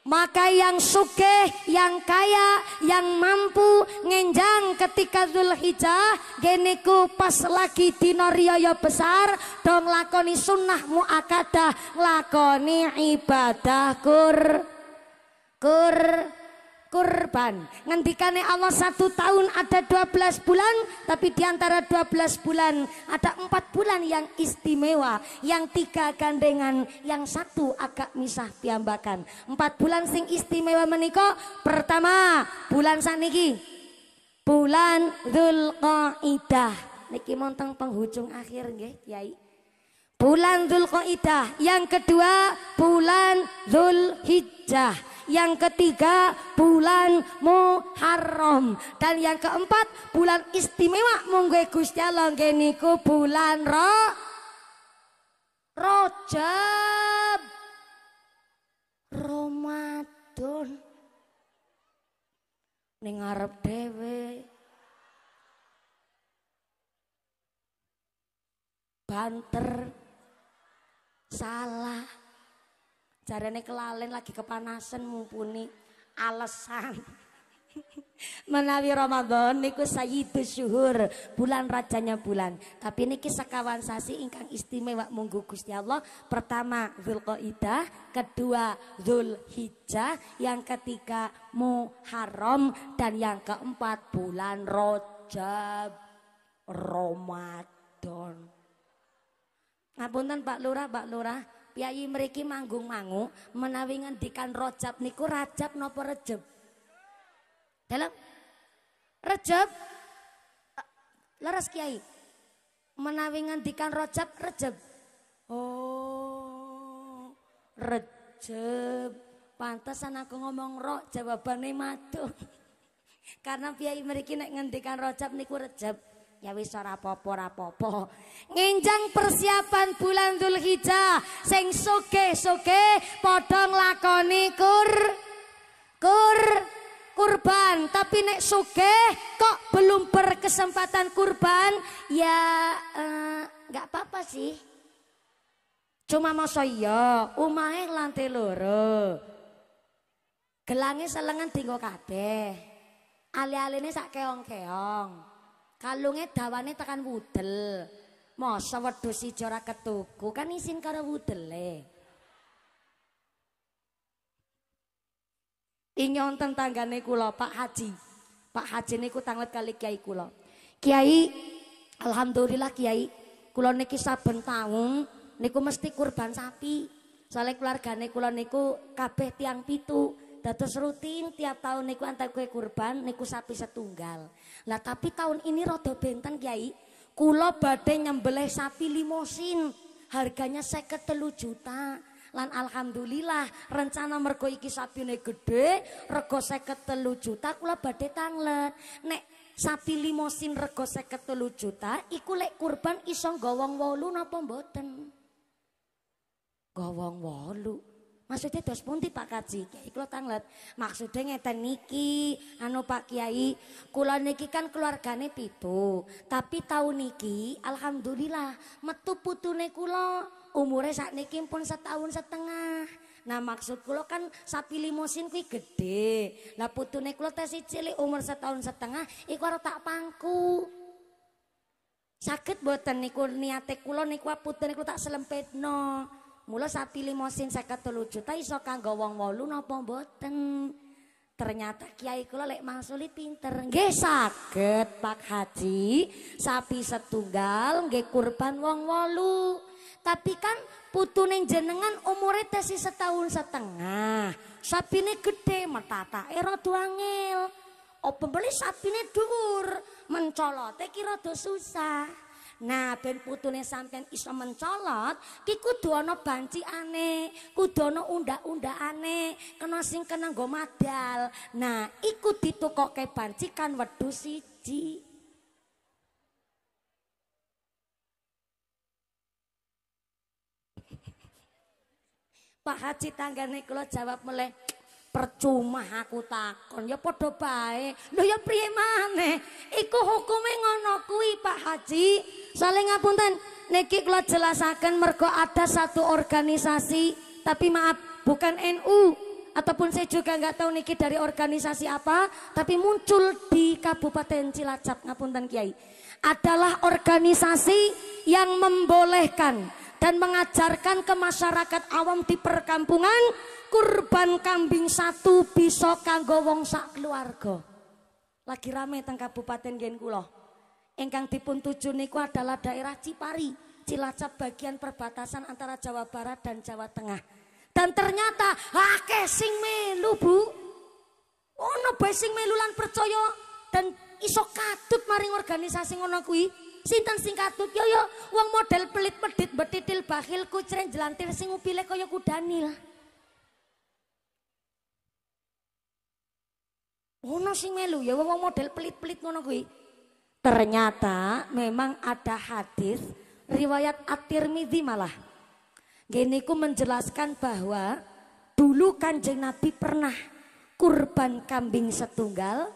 Maka yang sugih, yang kaya, yang mampu ngenjang ketika Zulhijjah geniku pas lagi dina riyaya besar dong lakoni sunnah muakadah, lakoni ibadah kur kur kurban ngendikane Allah satu tahun ada 12 bulan tapi diantara 12 bulan ada empat bulan yang istimewa yang tiga gandengan yang satu agak misah piambakan empat bulan sing istimewa meniko pertama bulan saniki bulan Zulqaidah niki montang penghujung akhir nggih yai. bulan Zulqaidah yang kedua bulan Zulhijjah yang ketiga bulan Muharram dan yang keempat bulan istimewa monggo Gusti Allah niku bulan Ro Rajab Ramadan ning arep dhewe banter salah Jarane kelalen lagi kepanasan mumpuni alasan. Menawi Ramadan niku sayyidus syuhur, bulan rajanya bulan. Tapi niki sekawan sasi ingkang istimewa munggu Gusti Allah. Pertama Zulqaidah kedua Zulhijjah, yang ketiga Muharram dan yang keempat bulan Rajab Ramadan. Ngapunten Pak Lurah, Pak Lurah, Yayi mriki manggung mangu menawi ngendikan rojab niku rajab nopo rejeb. Dalam rejeb eh, leres Kiai. Menawi ngendikan rojab rejeb. Oh, rejeb. Pantesan aku ngomong rok jawabane madu. Karena Kiai mriki nek ngendikan rojab niku rejeb. Ya wis ora apa ora Nginjang persiapan bulan Dzulhijjah, sing suke suke, podong lakoni kur kur kurban, tapi nek suke kok belum berkesempatan kurban, ya eh, nggak apa-apa sih. Cuma mau soyo, iya, umahe lantai loro. Gelangnya selengan dinggo kabeh. Ali-aline sak keong-keong. Kalunge dawane tekan wudel. Masa wedhus siji ora ketuku, kan isin karo wudele. Inyonten tanggane kula Pak Haji. Pak Haji niku tanglet kali kiai kula. Kiai alhamdulillah kiai kula niki saben taun niku mesti kurban sapi. Soalnya keluargane kula niku kabeh tiang pitu. Datus rutin tiap tahun niku antar kue kurban niku sapi setunggal. Lah tapi tahun ini rada benten Kiai. Kula badhe nyembelih sapi limosin. Harganya seketelu juta. Lan alhamdulillah rencana mergo iki sapine gede, rego seketelu juta kula badhe tanglet. Nek sapi limosin rego seketelu telu juta iku lek kurban isong gowong wolu napa mboten gowong wolu Maksudnya dos pun Pak Kaji? kayak kula tanglet. Maksudnya ngeten niki, anu Pak Kiai, kula niki kan keluargane pitu. Tapi tahun niki alhamdulillah metu putune kula umure sakniki pun setahun setengah. Nah maksud kulo kan sapi limusin kuwi gede. Lah putune kula tesih cilik umur setahun setengah iku arep tak pangku. Sakit buat niku niate kulo niku putune kula tak no. Mula sapi limosin seket telu juta iso kanggo wong wolu napa mboten. Ternyata kiai kula lek mangsuli pinter. Nggih saged Pak Haji, sapi setunggal nggih kurban wong wolu. Tapi kan neng jenengan umure tesi setahun setengah. Sapine gede metata era angel. Apa beli sapine dur mencolote ki rada susah. Nah, ben putune sampean iso mencolot, ki kudu ana bancikane, kudu ana undak-undakane, kena sing kena nggo madal. Nah, iku ditukokke bancikan wedhus siji. Pak Haji tanggane kula jawab mulai percuma aku takon ya podo bae lho ya priye maneh iku hukume ngono kuwi Pak Haji saling ngapunten niki kula jelasaken mergo ada satu organisasi tapi maaf bukan NU ataupun saya juga nggak tahu niki dari organisasi apa tapi muncul di Kabupaten Cilacap ngapunten Kiai adalah organisasi yang membolehkan dan mengajarkan ke masyarakat awam di perkampungan kurban kambing satu bisa kanggo wong sak keluarga. Lagi rame teng Kabupaten Gen kula. Engkang dipun tuju niku adalah daerah Cipari, Cilacap bagian perbatasan antara Jawa Barat dan Jawa Tengah. Dan ternyata akeh sing melu, Bu. Ono bae sing melu lan percaya dan iso kadut maring organisasi ngono kuwi. Sinten sing katut yo yo wong model pelit pedit betitil bakhil kucren jelantir sing upile kaya kudanil. Ono sing melu ya wong model pelit-pelit ngono kuwi. Ternyata memang ada hadis riwayat at tirmidzi malah. Gini ku menjelaskan bahwa dulu Kanjeng Nabi pernah kurban kambing setunggal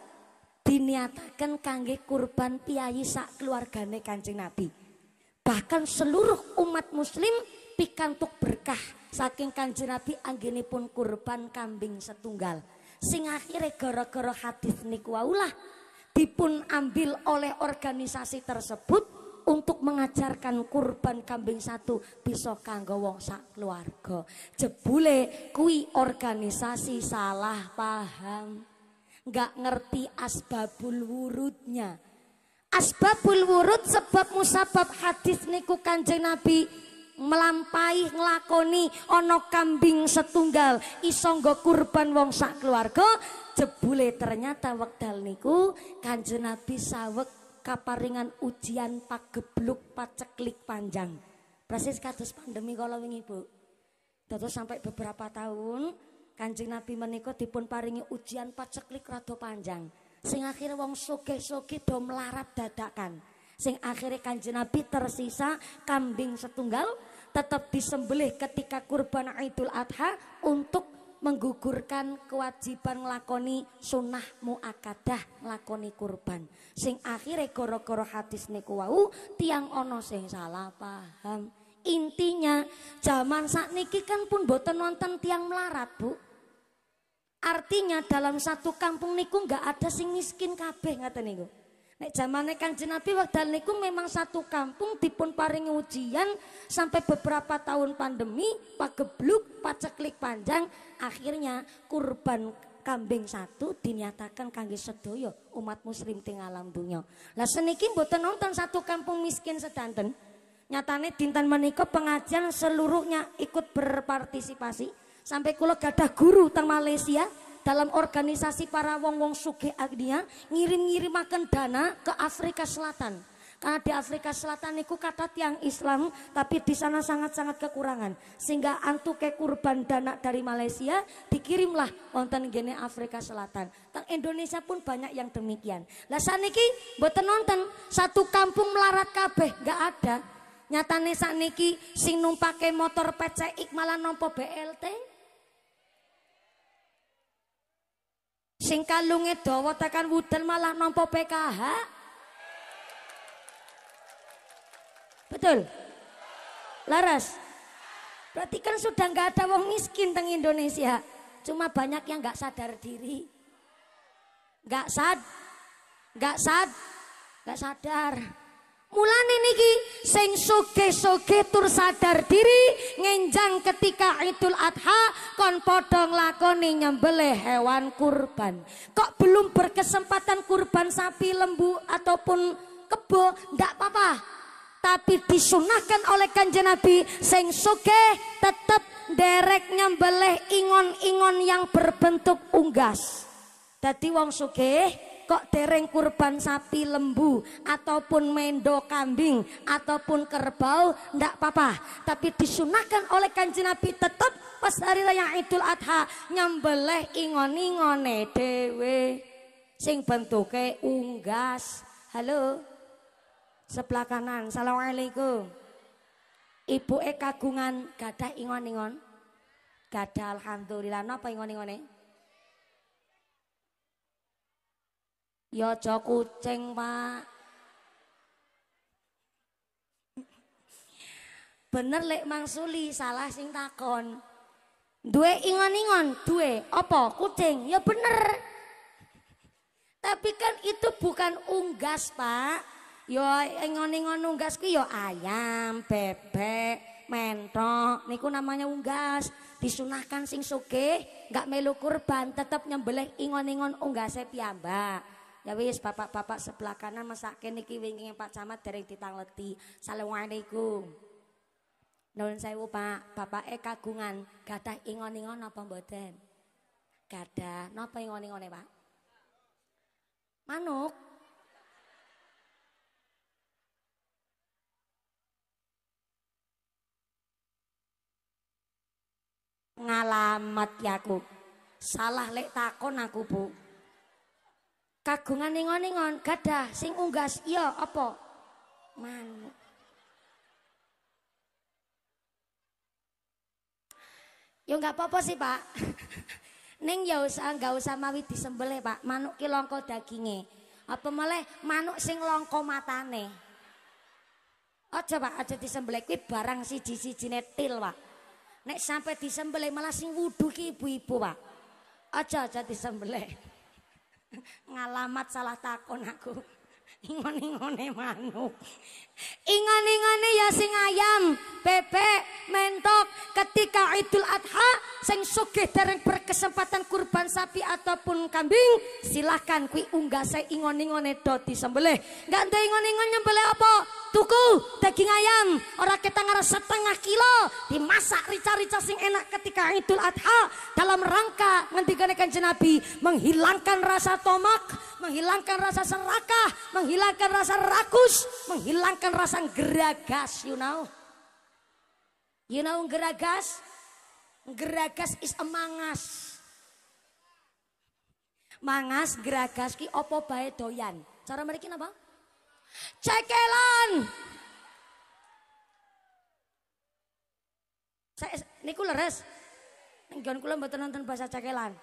Diniatakan kangge kurban piyayi sak keluargane kancing Nabi. Bahkan seluruh umat muslim pikantuk berkah saking Kanjeng Nabi pun kurban kambing setunggal. Sing akhirnya gara-gara hadis nikwaulah dipun ambil oleh organisasi tersebut untuk mengajarkan kurban kambing satu bisa kanggo wong sak keluarga. Jebule kui organisasi salah paham nggak ngerti asbabul wurudnya. Asbabul wurud sebab musabab hadis niku kanjeng Nabi melampai ngelakoni ono kambing setunggal isonggo go kurban wong sak keluarga jebule ternyata wekdal niku kanjeng Nabi sawek kaparingan ujian pak pagebluk paceklik panjang. Persis kados pandemi kalau wingi Bu. Terus sampai beberapa tahun Kanjeng Nabi di dipun paringi ujian paceklik rada panjang. Sing akhirnya wong soge soge do melarat dadakan. Sing akhirnya Kanjeng Nabi tersisa kambing setunggal tetap disembelih ketika kurban Idul Adha untuk menggugurkan kewajiban nglakoni sunnah muakadah nglakoni kurban sing akhir ekor ekor hadis niku wau tiang ono sing salah paham Intinya zaman saat niki kan pun boten nonton tiang melarat, Bu. Artinya dalam satu kampung niku nggak ada sing miskin kabeh ngaten niku. Nek zamane Kanjeng Nabi waktu niku memang satu kampung tipun paring ujian sampai beberapa tahun pandemi, pagebluk, paceklik panjang, akhirnya kurban kambing satu dinyatakan kangge sedoyo umat muslim tinggal alam dunia Lah seniki boten nonton satu kampung miskin sedanten. Nyatane dinten menika pengajian seluruhnya ikut berpartisipasi sampai kula gadah guru teng Malaysia dalam organisasi para wong-wong suge agnia ngirim ngirim makan dana ke Afrika Selatan. Karena di Afrika Selatan niku kata tiang Islam, tapi di sana sangat-sangat kekurangan. Sehingga antu ke kurban dana dari Malaysia dikirimlah wonten gene Afrika Selatan. Teng Indonesia pun banyak yang demikian. Lah saniki mboten nonton satu kampung melarat kabeh nggak ada. Nyatane niki sing numpake motor peceik malah nampa BLT. Sing kalunge dawa tekan wudel malah nampa PKH. Betul? Laras? Berarti kan sudah nggak ada wong miskin teng Indonesia. Cuma banyak yang nggak sadar diri. Nggak sad, nggak sad, nggak sadar. Mulane niki sing soge-soge tur sadar diri ngenjang ketika Idul Adha kon padha nglakoni nyembelih hewan kurban. Kok belum berkesempatan kurban sapi, lembu ataupun kebo, ndak apa-apa. Tapi disunahkan oleh kanjeng Nabi sing soge tetep derek nyembelih ingon-ingon yang berbentuk unggas. Dadi wong sugih kok dereng kurban sapi lembu ataupun mendo kambing ataupun kerbau ndak apa-apa tapi disunahkan oleh kanjeng Nabi tetap pas hari raya Idul Adha nyembelih ingon-ingone dewe sing bentuke unggas halo sebelah kanan Assalamualaikum Ibu e kagungan gadah ingon-ingon gada alhamdulillah napa ingon-ingone Ya aja kucing, Pak. Bener lek mangsuli salah sing takon. Duwe ingon-ingon, duwe apa kucing? Ya bener. Tapi kan itu bukan unggas, Pak. Ya ingon-ingon unggas ku ya ayam, bebek, mentok. Niku namanya unggas. Disunahkan sing suke, nggak melu kurban, tetap nyembelih ingon-ingon unggase piyambak. Ya wis bapak-bapak sebelah kanan mesake niki wingi Pak Camat dereng ditangleti. Assalamualaikum. Nuwun sewu Pak, e kagungan gadah ingon-ingon apa mboten? Gadah. Napa ingon-ingone, Pak? Manuk. ngalamat ya aku. Salah lek takon aku, Bu. Kagungan ningon-ningon gada sing unggas iya apa? Manuk. Yo nggak apa-apa sih, Pak. Neng ya usah nggak usah mawi disembelih, Pak. Manuk ki langka daginge. Apa malah manuk sing longko matane. Aja, Pak, aja disembelih kuwi barang si sijine jinetil Pak. Nek sampai disembelih malah sing wudu ki ibu-ibu, Pak. Aja aja disembelih ngalamat salah takon aku. Ingon-ingone manuk. Ingan-ingane ya sing ayam, bebek, mentok ketika Idul Adha sing sugih dereng berkesempatan kurban sapi ataupun kambing silahkan kui unggah saya ingon-ingone do disembelih gak ada ingon-ingon nyembelih apa tuku daging ayam ora kita ngaruh setengah kilo dimasak rica-rica sing enak ketika Idul Adha dalam rangka ngendikane kanjeng Nabi menghilangkan rasa tomak menghilangkan rasa serakah menghilangkan rasa rakus menghilangkan dengan rasa geragas, you know. You know geragas? Geragas is a mangas. Mangas geragas ki opo bae doyan. Cara mereka apa? Cekelan. Saya niku leres. Nggon kula mboten nonton bahasa cekelan.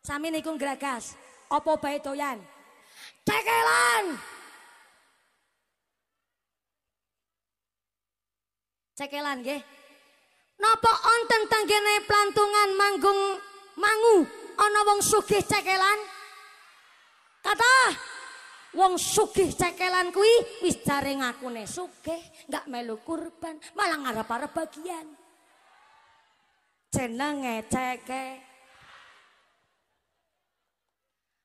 Sami niku geragas. Opo bae doyan. Cekelan. Cekelan nggih. Nopo onten tenggene pelantungan manggung mangu ono wong sugih cekelan? Kata wong sugih cekelan kui wis jare ngakune sugih, gak melu kurban, malah ngarep-arep bagian. Jenenge ceke.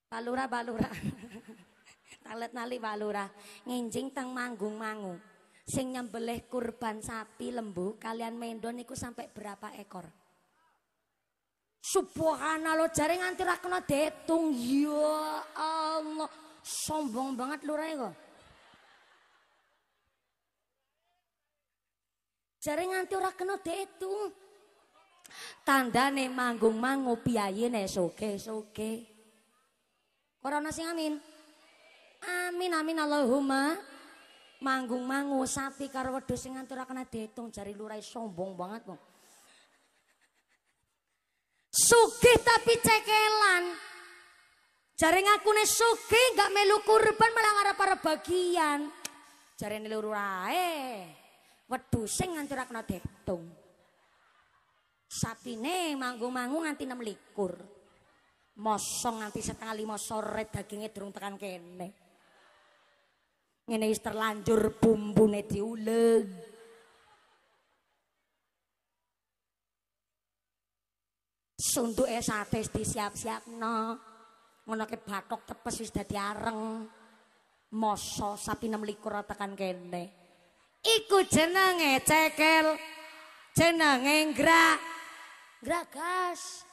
Balura balura Talet nali balura, nginjing teng manggung manggu sing nyembelih kurban sapi lembu kalian mendon niku sampai berapa ekor? Subhanallah jare nganti ra kena diitung. Ya Allah, sombong banget lu kok. Jare nganti ora kena nih Tandane manggung mangu piyayine soge soke soke korona sing amin. Amin amin Allahumma manggung mangu sapi karo wedhus sing nganti kena detung jari lurai sombong banget kok. Sugih tapi cekelan. Jare ngakune sugih gak melu kurban malah ngarep para bagian. Jarene loro wedus Wedhus sing nganti ora kena diitung. Sapine manggung-manggung nganti 6 likur. Mosong nganti setengah lima sore dagingnya durung tekan kene. Ngene wis terlanjur bumbune diuleg. es sate wis siap siap Ngono ke batok tepes wis dadi areng. Masa sapi 26 tekan kene. Iku jenenge cekel. Jenenge ngrak. Gragas.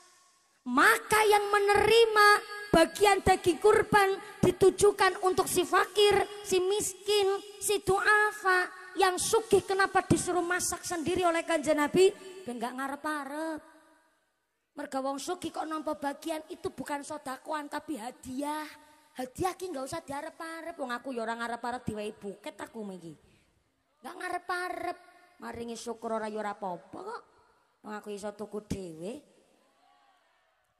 Maka yang menerima bagian daging kurban ditujukan untuk si fakir, si miskin, si duafa yang sugih kenapa disuruh masak sendiri oleh kanjeng Nabi dan nggak ngarep-arep. Merga wong sugih kok nampa bagian itu bukan sodakuan tapi hadiah. Hadiah ki nggak usah diarep-arep wong aku ya ora ngarep-arep diwehi buket aku iki. Nggak ngarep-arep maringi syukur ora ya ora apa-apa kok. Wong aku iso tuku dhewe.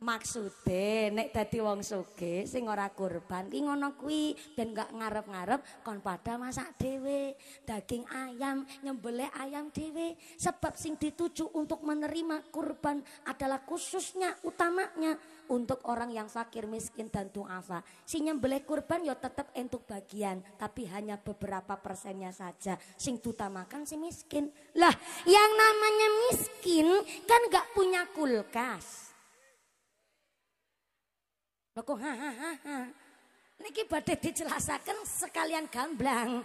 Maksude nek dadi wong suge, sing ora kurban ki ngono kuwi ben gak ngarep-ngarep kon padha masak dhewe, daging ayam, nyembele ayam dewe. Sebab sing dituju untuk menerima kurban adalah khususnya utamanya untuk orang yang fakir miskin dan duafa. Sing nyembele kurban ya tetep entuk bagian, tapi hanya beberapa persennya saja. Sing makan si miskin. Lah, yang namanya miskin kan gak punya kulkas. Lho kok ha ha ha. ha. Niki badhe dijelasaken sekalian gamblang.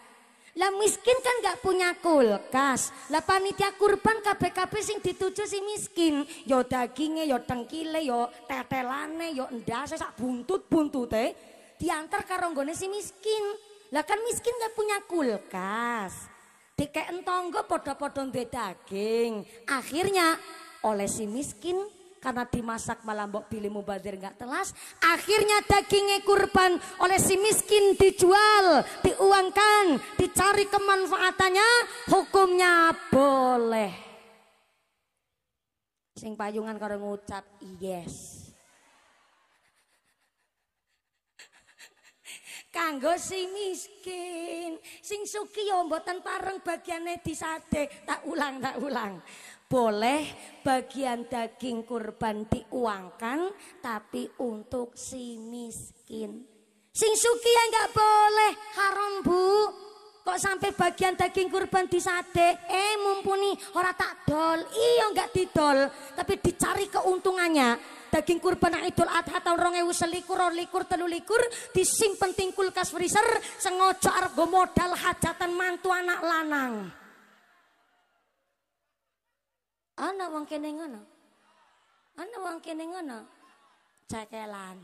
Lah miskin kan gak punya kulkas. Lah panitia kurban KBKP sing dituju si miskin. Yo dagingnya, yo tengkile, yo tetelane, yo endase sak buntut-buntute diantar karo si miskin. Lah kan miskin gak punya kulkas. Dikek entonggo podo-podo daging. Akhirnya oleh si miskin karena dimasak malam mbok pilih mubazir nggak telas. Akhirnya dagingnya kurban oleh si miskin dijual, diuangkan, dicari kemanfaatannya, hukumnya boleh. Sing payungan kalau ngucap yes. kanggo si miskin sing suki yo mboten pareng bagiane sate tak ulang tak ulang boleh bagian daging kurban diuangkan tapi untuk si miskin. Sing suki yang nggak boleh haram bu. Kok sampai bagian daging kurban disade? Eh mumpuni ora tak dol. Iya nggak didol, tapi dicari keuntungannya. Daging kurban Idul Adha tahun rong ewu selikur, rolikur, telulikur disimpen tingkul kas freezer sengojo argo modal hajatan mantu anak lanang. Ana wong kene ngono. Ana wong kene ngono. Cekelan.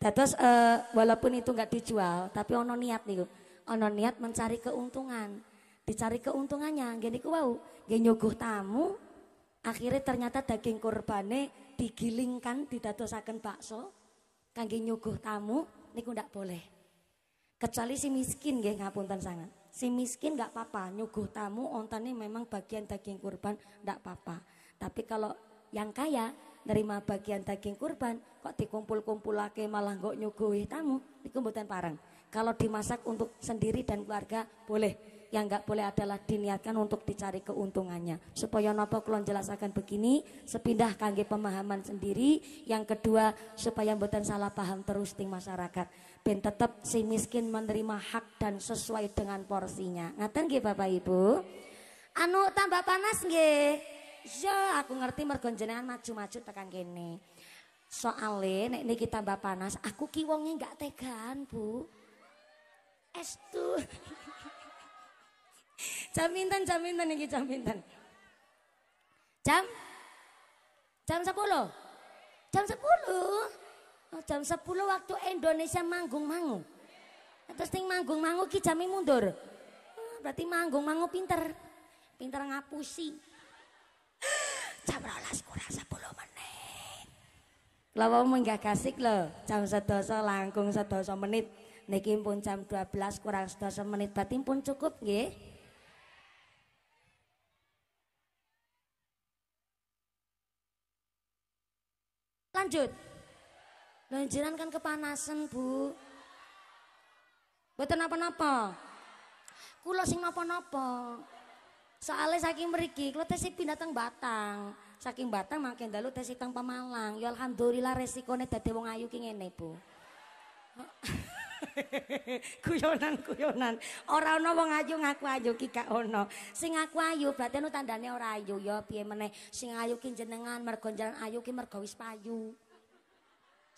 Dados uh, walaupun itu nggak dijual, tapi ono niat niku. Ono niat mencari keuntungan. Dicari keuntungannya, gini ku wau, nyogoh tamu, akhirnya ternyata daging kurbane digilingkan akan bakso kangge nyogoh tamu niku ndak boleh. Kecuali si miskin nggih ngapunten sangat si miskin nggak apa-apa nyuguh tamu ini memang bagian daging kurban nggak apa-apa tapi kalau yang kaya nerima bagian daging kurban kok dikumpul-kumpul lagi malah nggak nyuguhi tamu itu parang kalau dimasak untuk sendiri dan keluarga boleh yang nggak boleh adalah diniatkan untuk dicari keuntungannya supaya nopo kulon jelasakan begini sepindah kangge pemahaman sendiri yang kedua supaya mboten salah paham terus di masyarakat ben tetap si miskin menerima hak dan sesuai dengan porsinya. Ngaten nggih Bapak Ibu? Anu tambah panas nggih. Ya, aku ngerti mergo jenengan maju-maju tekan gini. Soale nek niki tambah panas, aku ki nggak enggak tegaan, Bu. Estu. Jaminten jaminten jaminan pinten iki jam Jam Jam 10. Jam sepuluh. Oh, jam 10 waktu Indonesia manggung manggung Terus ting manggung manggung ki jami mundur. Oh, berarti manggung manggung pinter. Pinter ngapusi. Jam rolas kurang 10 menit. Kalau menggak kasih loh, jam sedoso langkung sedoso menit. Niki pun jam 12 kurang sedoso menit, berarti pun cukup gih. lanjut Banjiran kan kepanasan, Bu. Mboten napa-napa. Kulo sing napa-napa. Soalnya saking meriki, kula tesih pindah teng Batang. Saking Batang makin dalu tesih teng Pemalang. Ya alhamdulillah resiko dadi wong ayu ki ngene, Bu. kuyonan kuyonan ora ana wong ayu ngaku ayu ki ono sing aku ayu berarti nu tandane ora ayu ya piye meneh sing ayu ki jenengan mergo jalan ayu ki mergo wis payu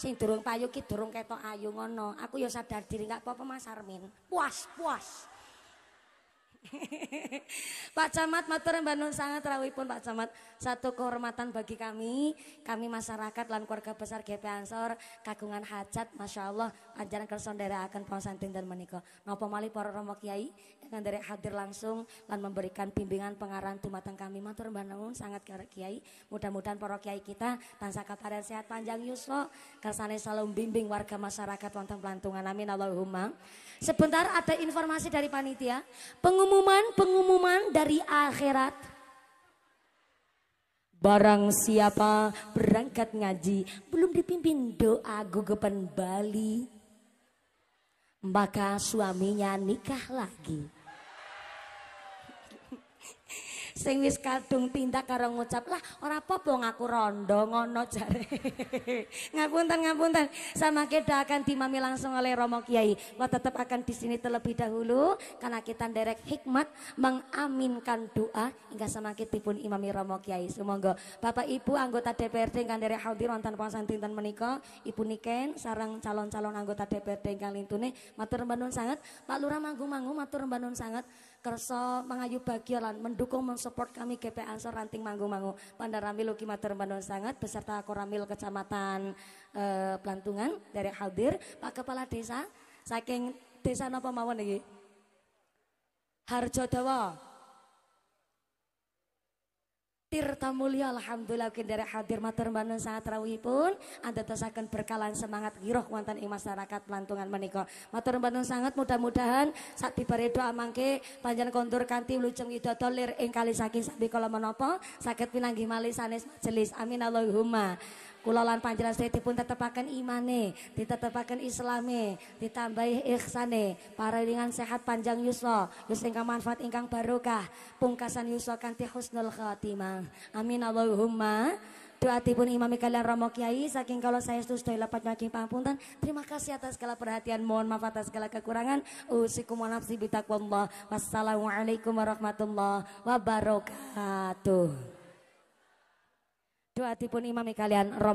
sing durung payu ki durung ketok ayu ngono aku ya sadar diri gak apa-apa Mas Armin puas puas Pak Camat matur Bandung sangat terawih pun Pak Camat satu kehormatan bagi kami kami masyarakat dan keluarga besar GP Ansor kagungan hajat Masya Allah ajaran kerson dari akan pausan dan menikah nopo mali para romo kiai yang dari hadir langsung dan memberikan bimbingan pengarahan tumatan kami matur Bandung sangat kiai mudah-mudahan para kiai kita tansah kabar sehat panjang Yuslo kersane selalu bimbing warga masyarakat wonten pelantungan amin Allahumma sebentar ada informasi dari panitia pengumuman pengumuman-pengumuman dari akhirat. Barang siapa berangkat ngaji belum dipimpin doa gugupan Bali. Maka suaminya nikah lagi sing wis kadung tindak karo ngucap lah ora apa-apa ngaku rondo ngono jare ngapunten ngapunten sama kita akan dimami langsung oleh Romo Kiai lo tetap akan di sini terlebih dahulu karena kita nderek hikmat mengaminkan doa hingga sama kita pun imami Romo Kiai semoga Bapak Ibu anggota DPRD ingkang derek hadir wonten pawasan dinten menika Ibu Niken sarang calon-calon anggota DPRD ingkang lintune matur mbanun sangat Pak Lurah manggung-manggung matur mbanun sangat kerso mengayuh bagya lan mendukung mensupport kami GP Ansor Ranting Manggung-Manggung Pandaramil Luki Matur Bandung sangat beserta Koramil Kecamatan eh, Pelantungan dari hadir Pak Kepala Desa saking desa napa mawon iki Dawa Tirta mulia alhamdulillah dari hadir matur mbanun pun rawihipun andadosaken berkalan semangat giroh wonten ing masyarakat Plantungan menika. Matur mbanun sangat mudah-mudahan saat tibare doa mangke panjang kontur kanti lucung widodo lir ing kali saking sapi kolom menapa sakit pinanggih malis sanes majelis. Amin Allahumma. Kula lan saya pun tetepakan imane, ditetepaken islame, ditambahi para ringan sehat panjang yuswa, yus ingkang manfaat ingkang barokah, pungkasan yuswa kanti husnul khatimah. Amin Allahumma. Doatipun imami kalian Romo Kiai saking kalau saya setus doi lepat makin pampunten. Terima kasih atas segala perhatian. Mohon maaf atas segala kekurangan. Usikum wa nafsi bitaqwallah. Wassalamualaikum warahmatullahi wabarakatuh. Doa tipun imami kalian romo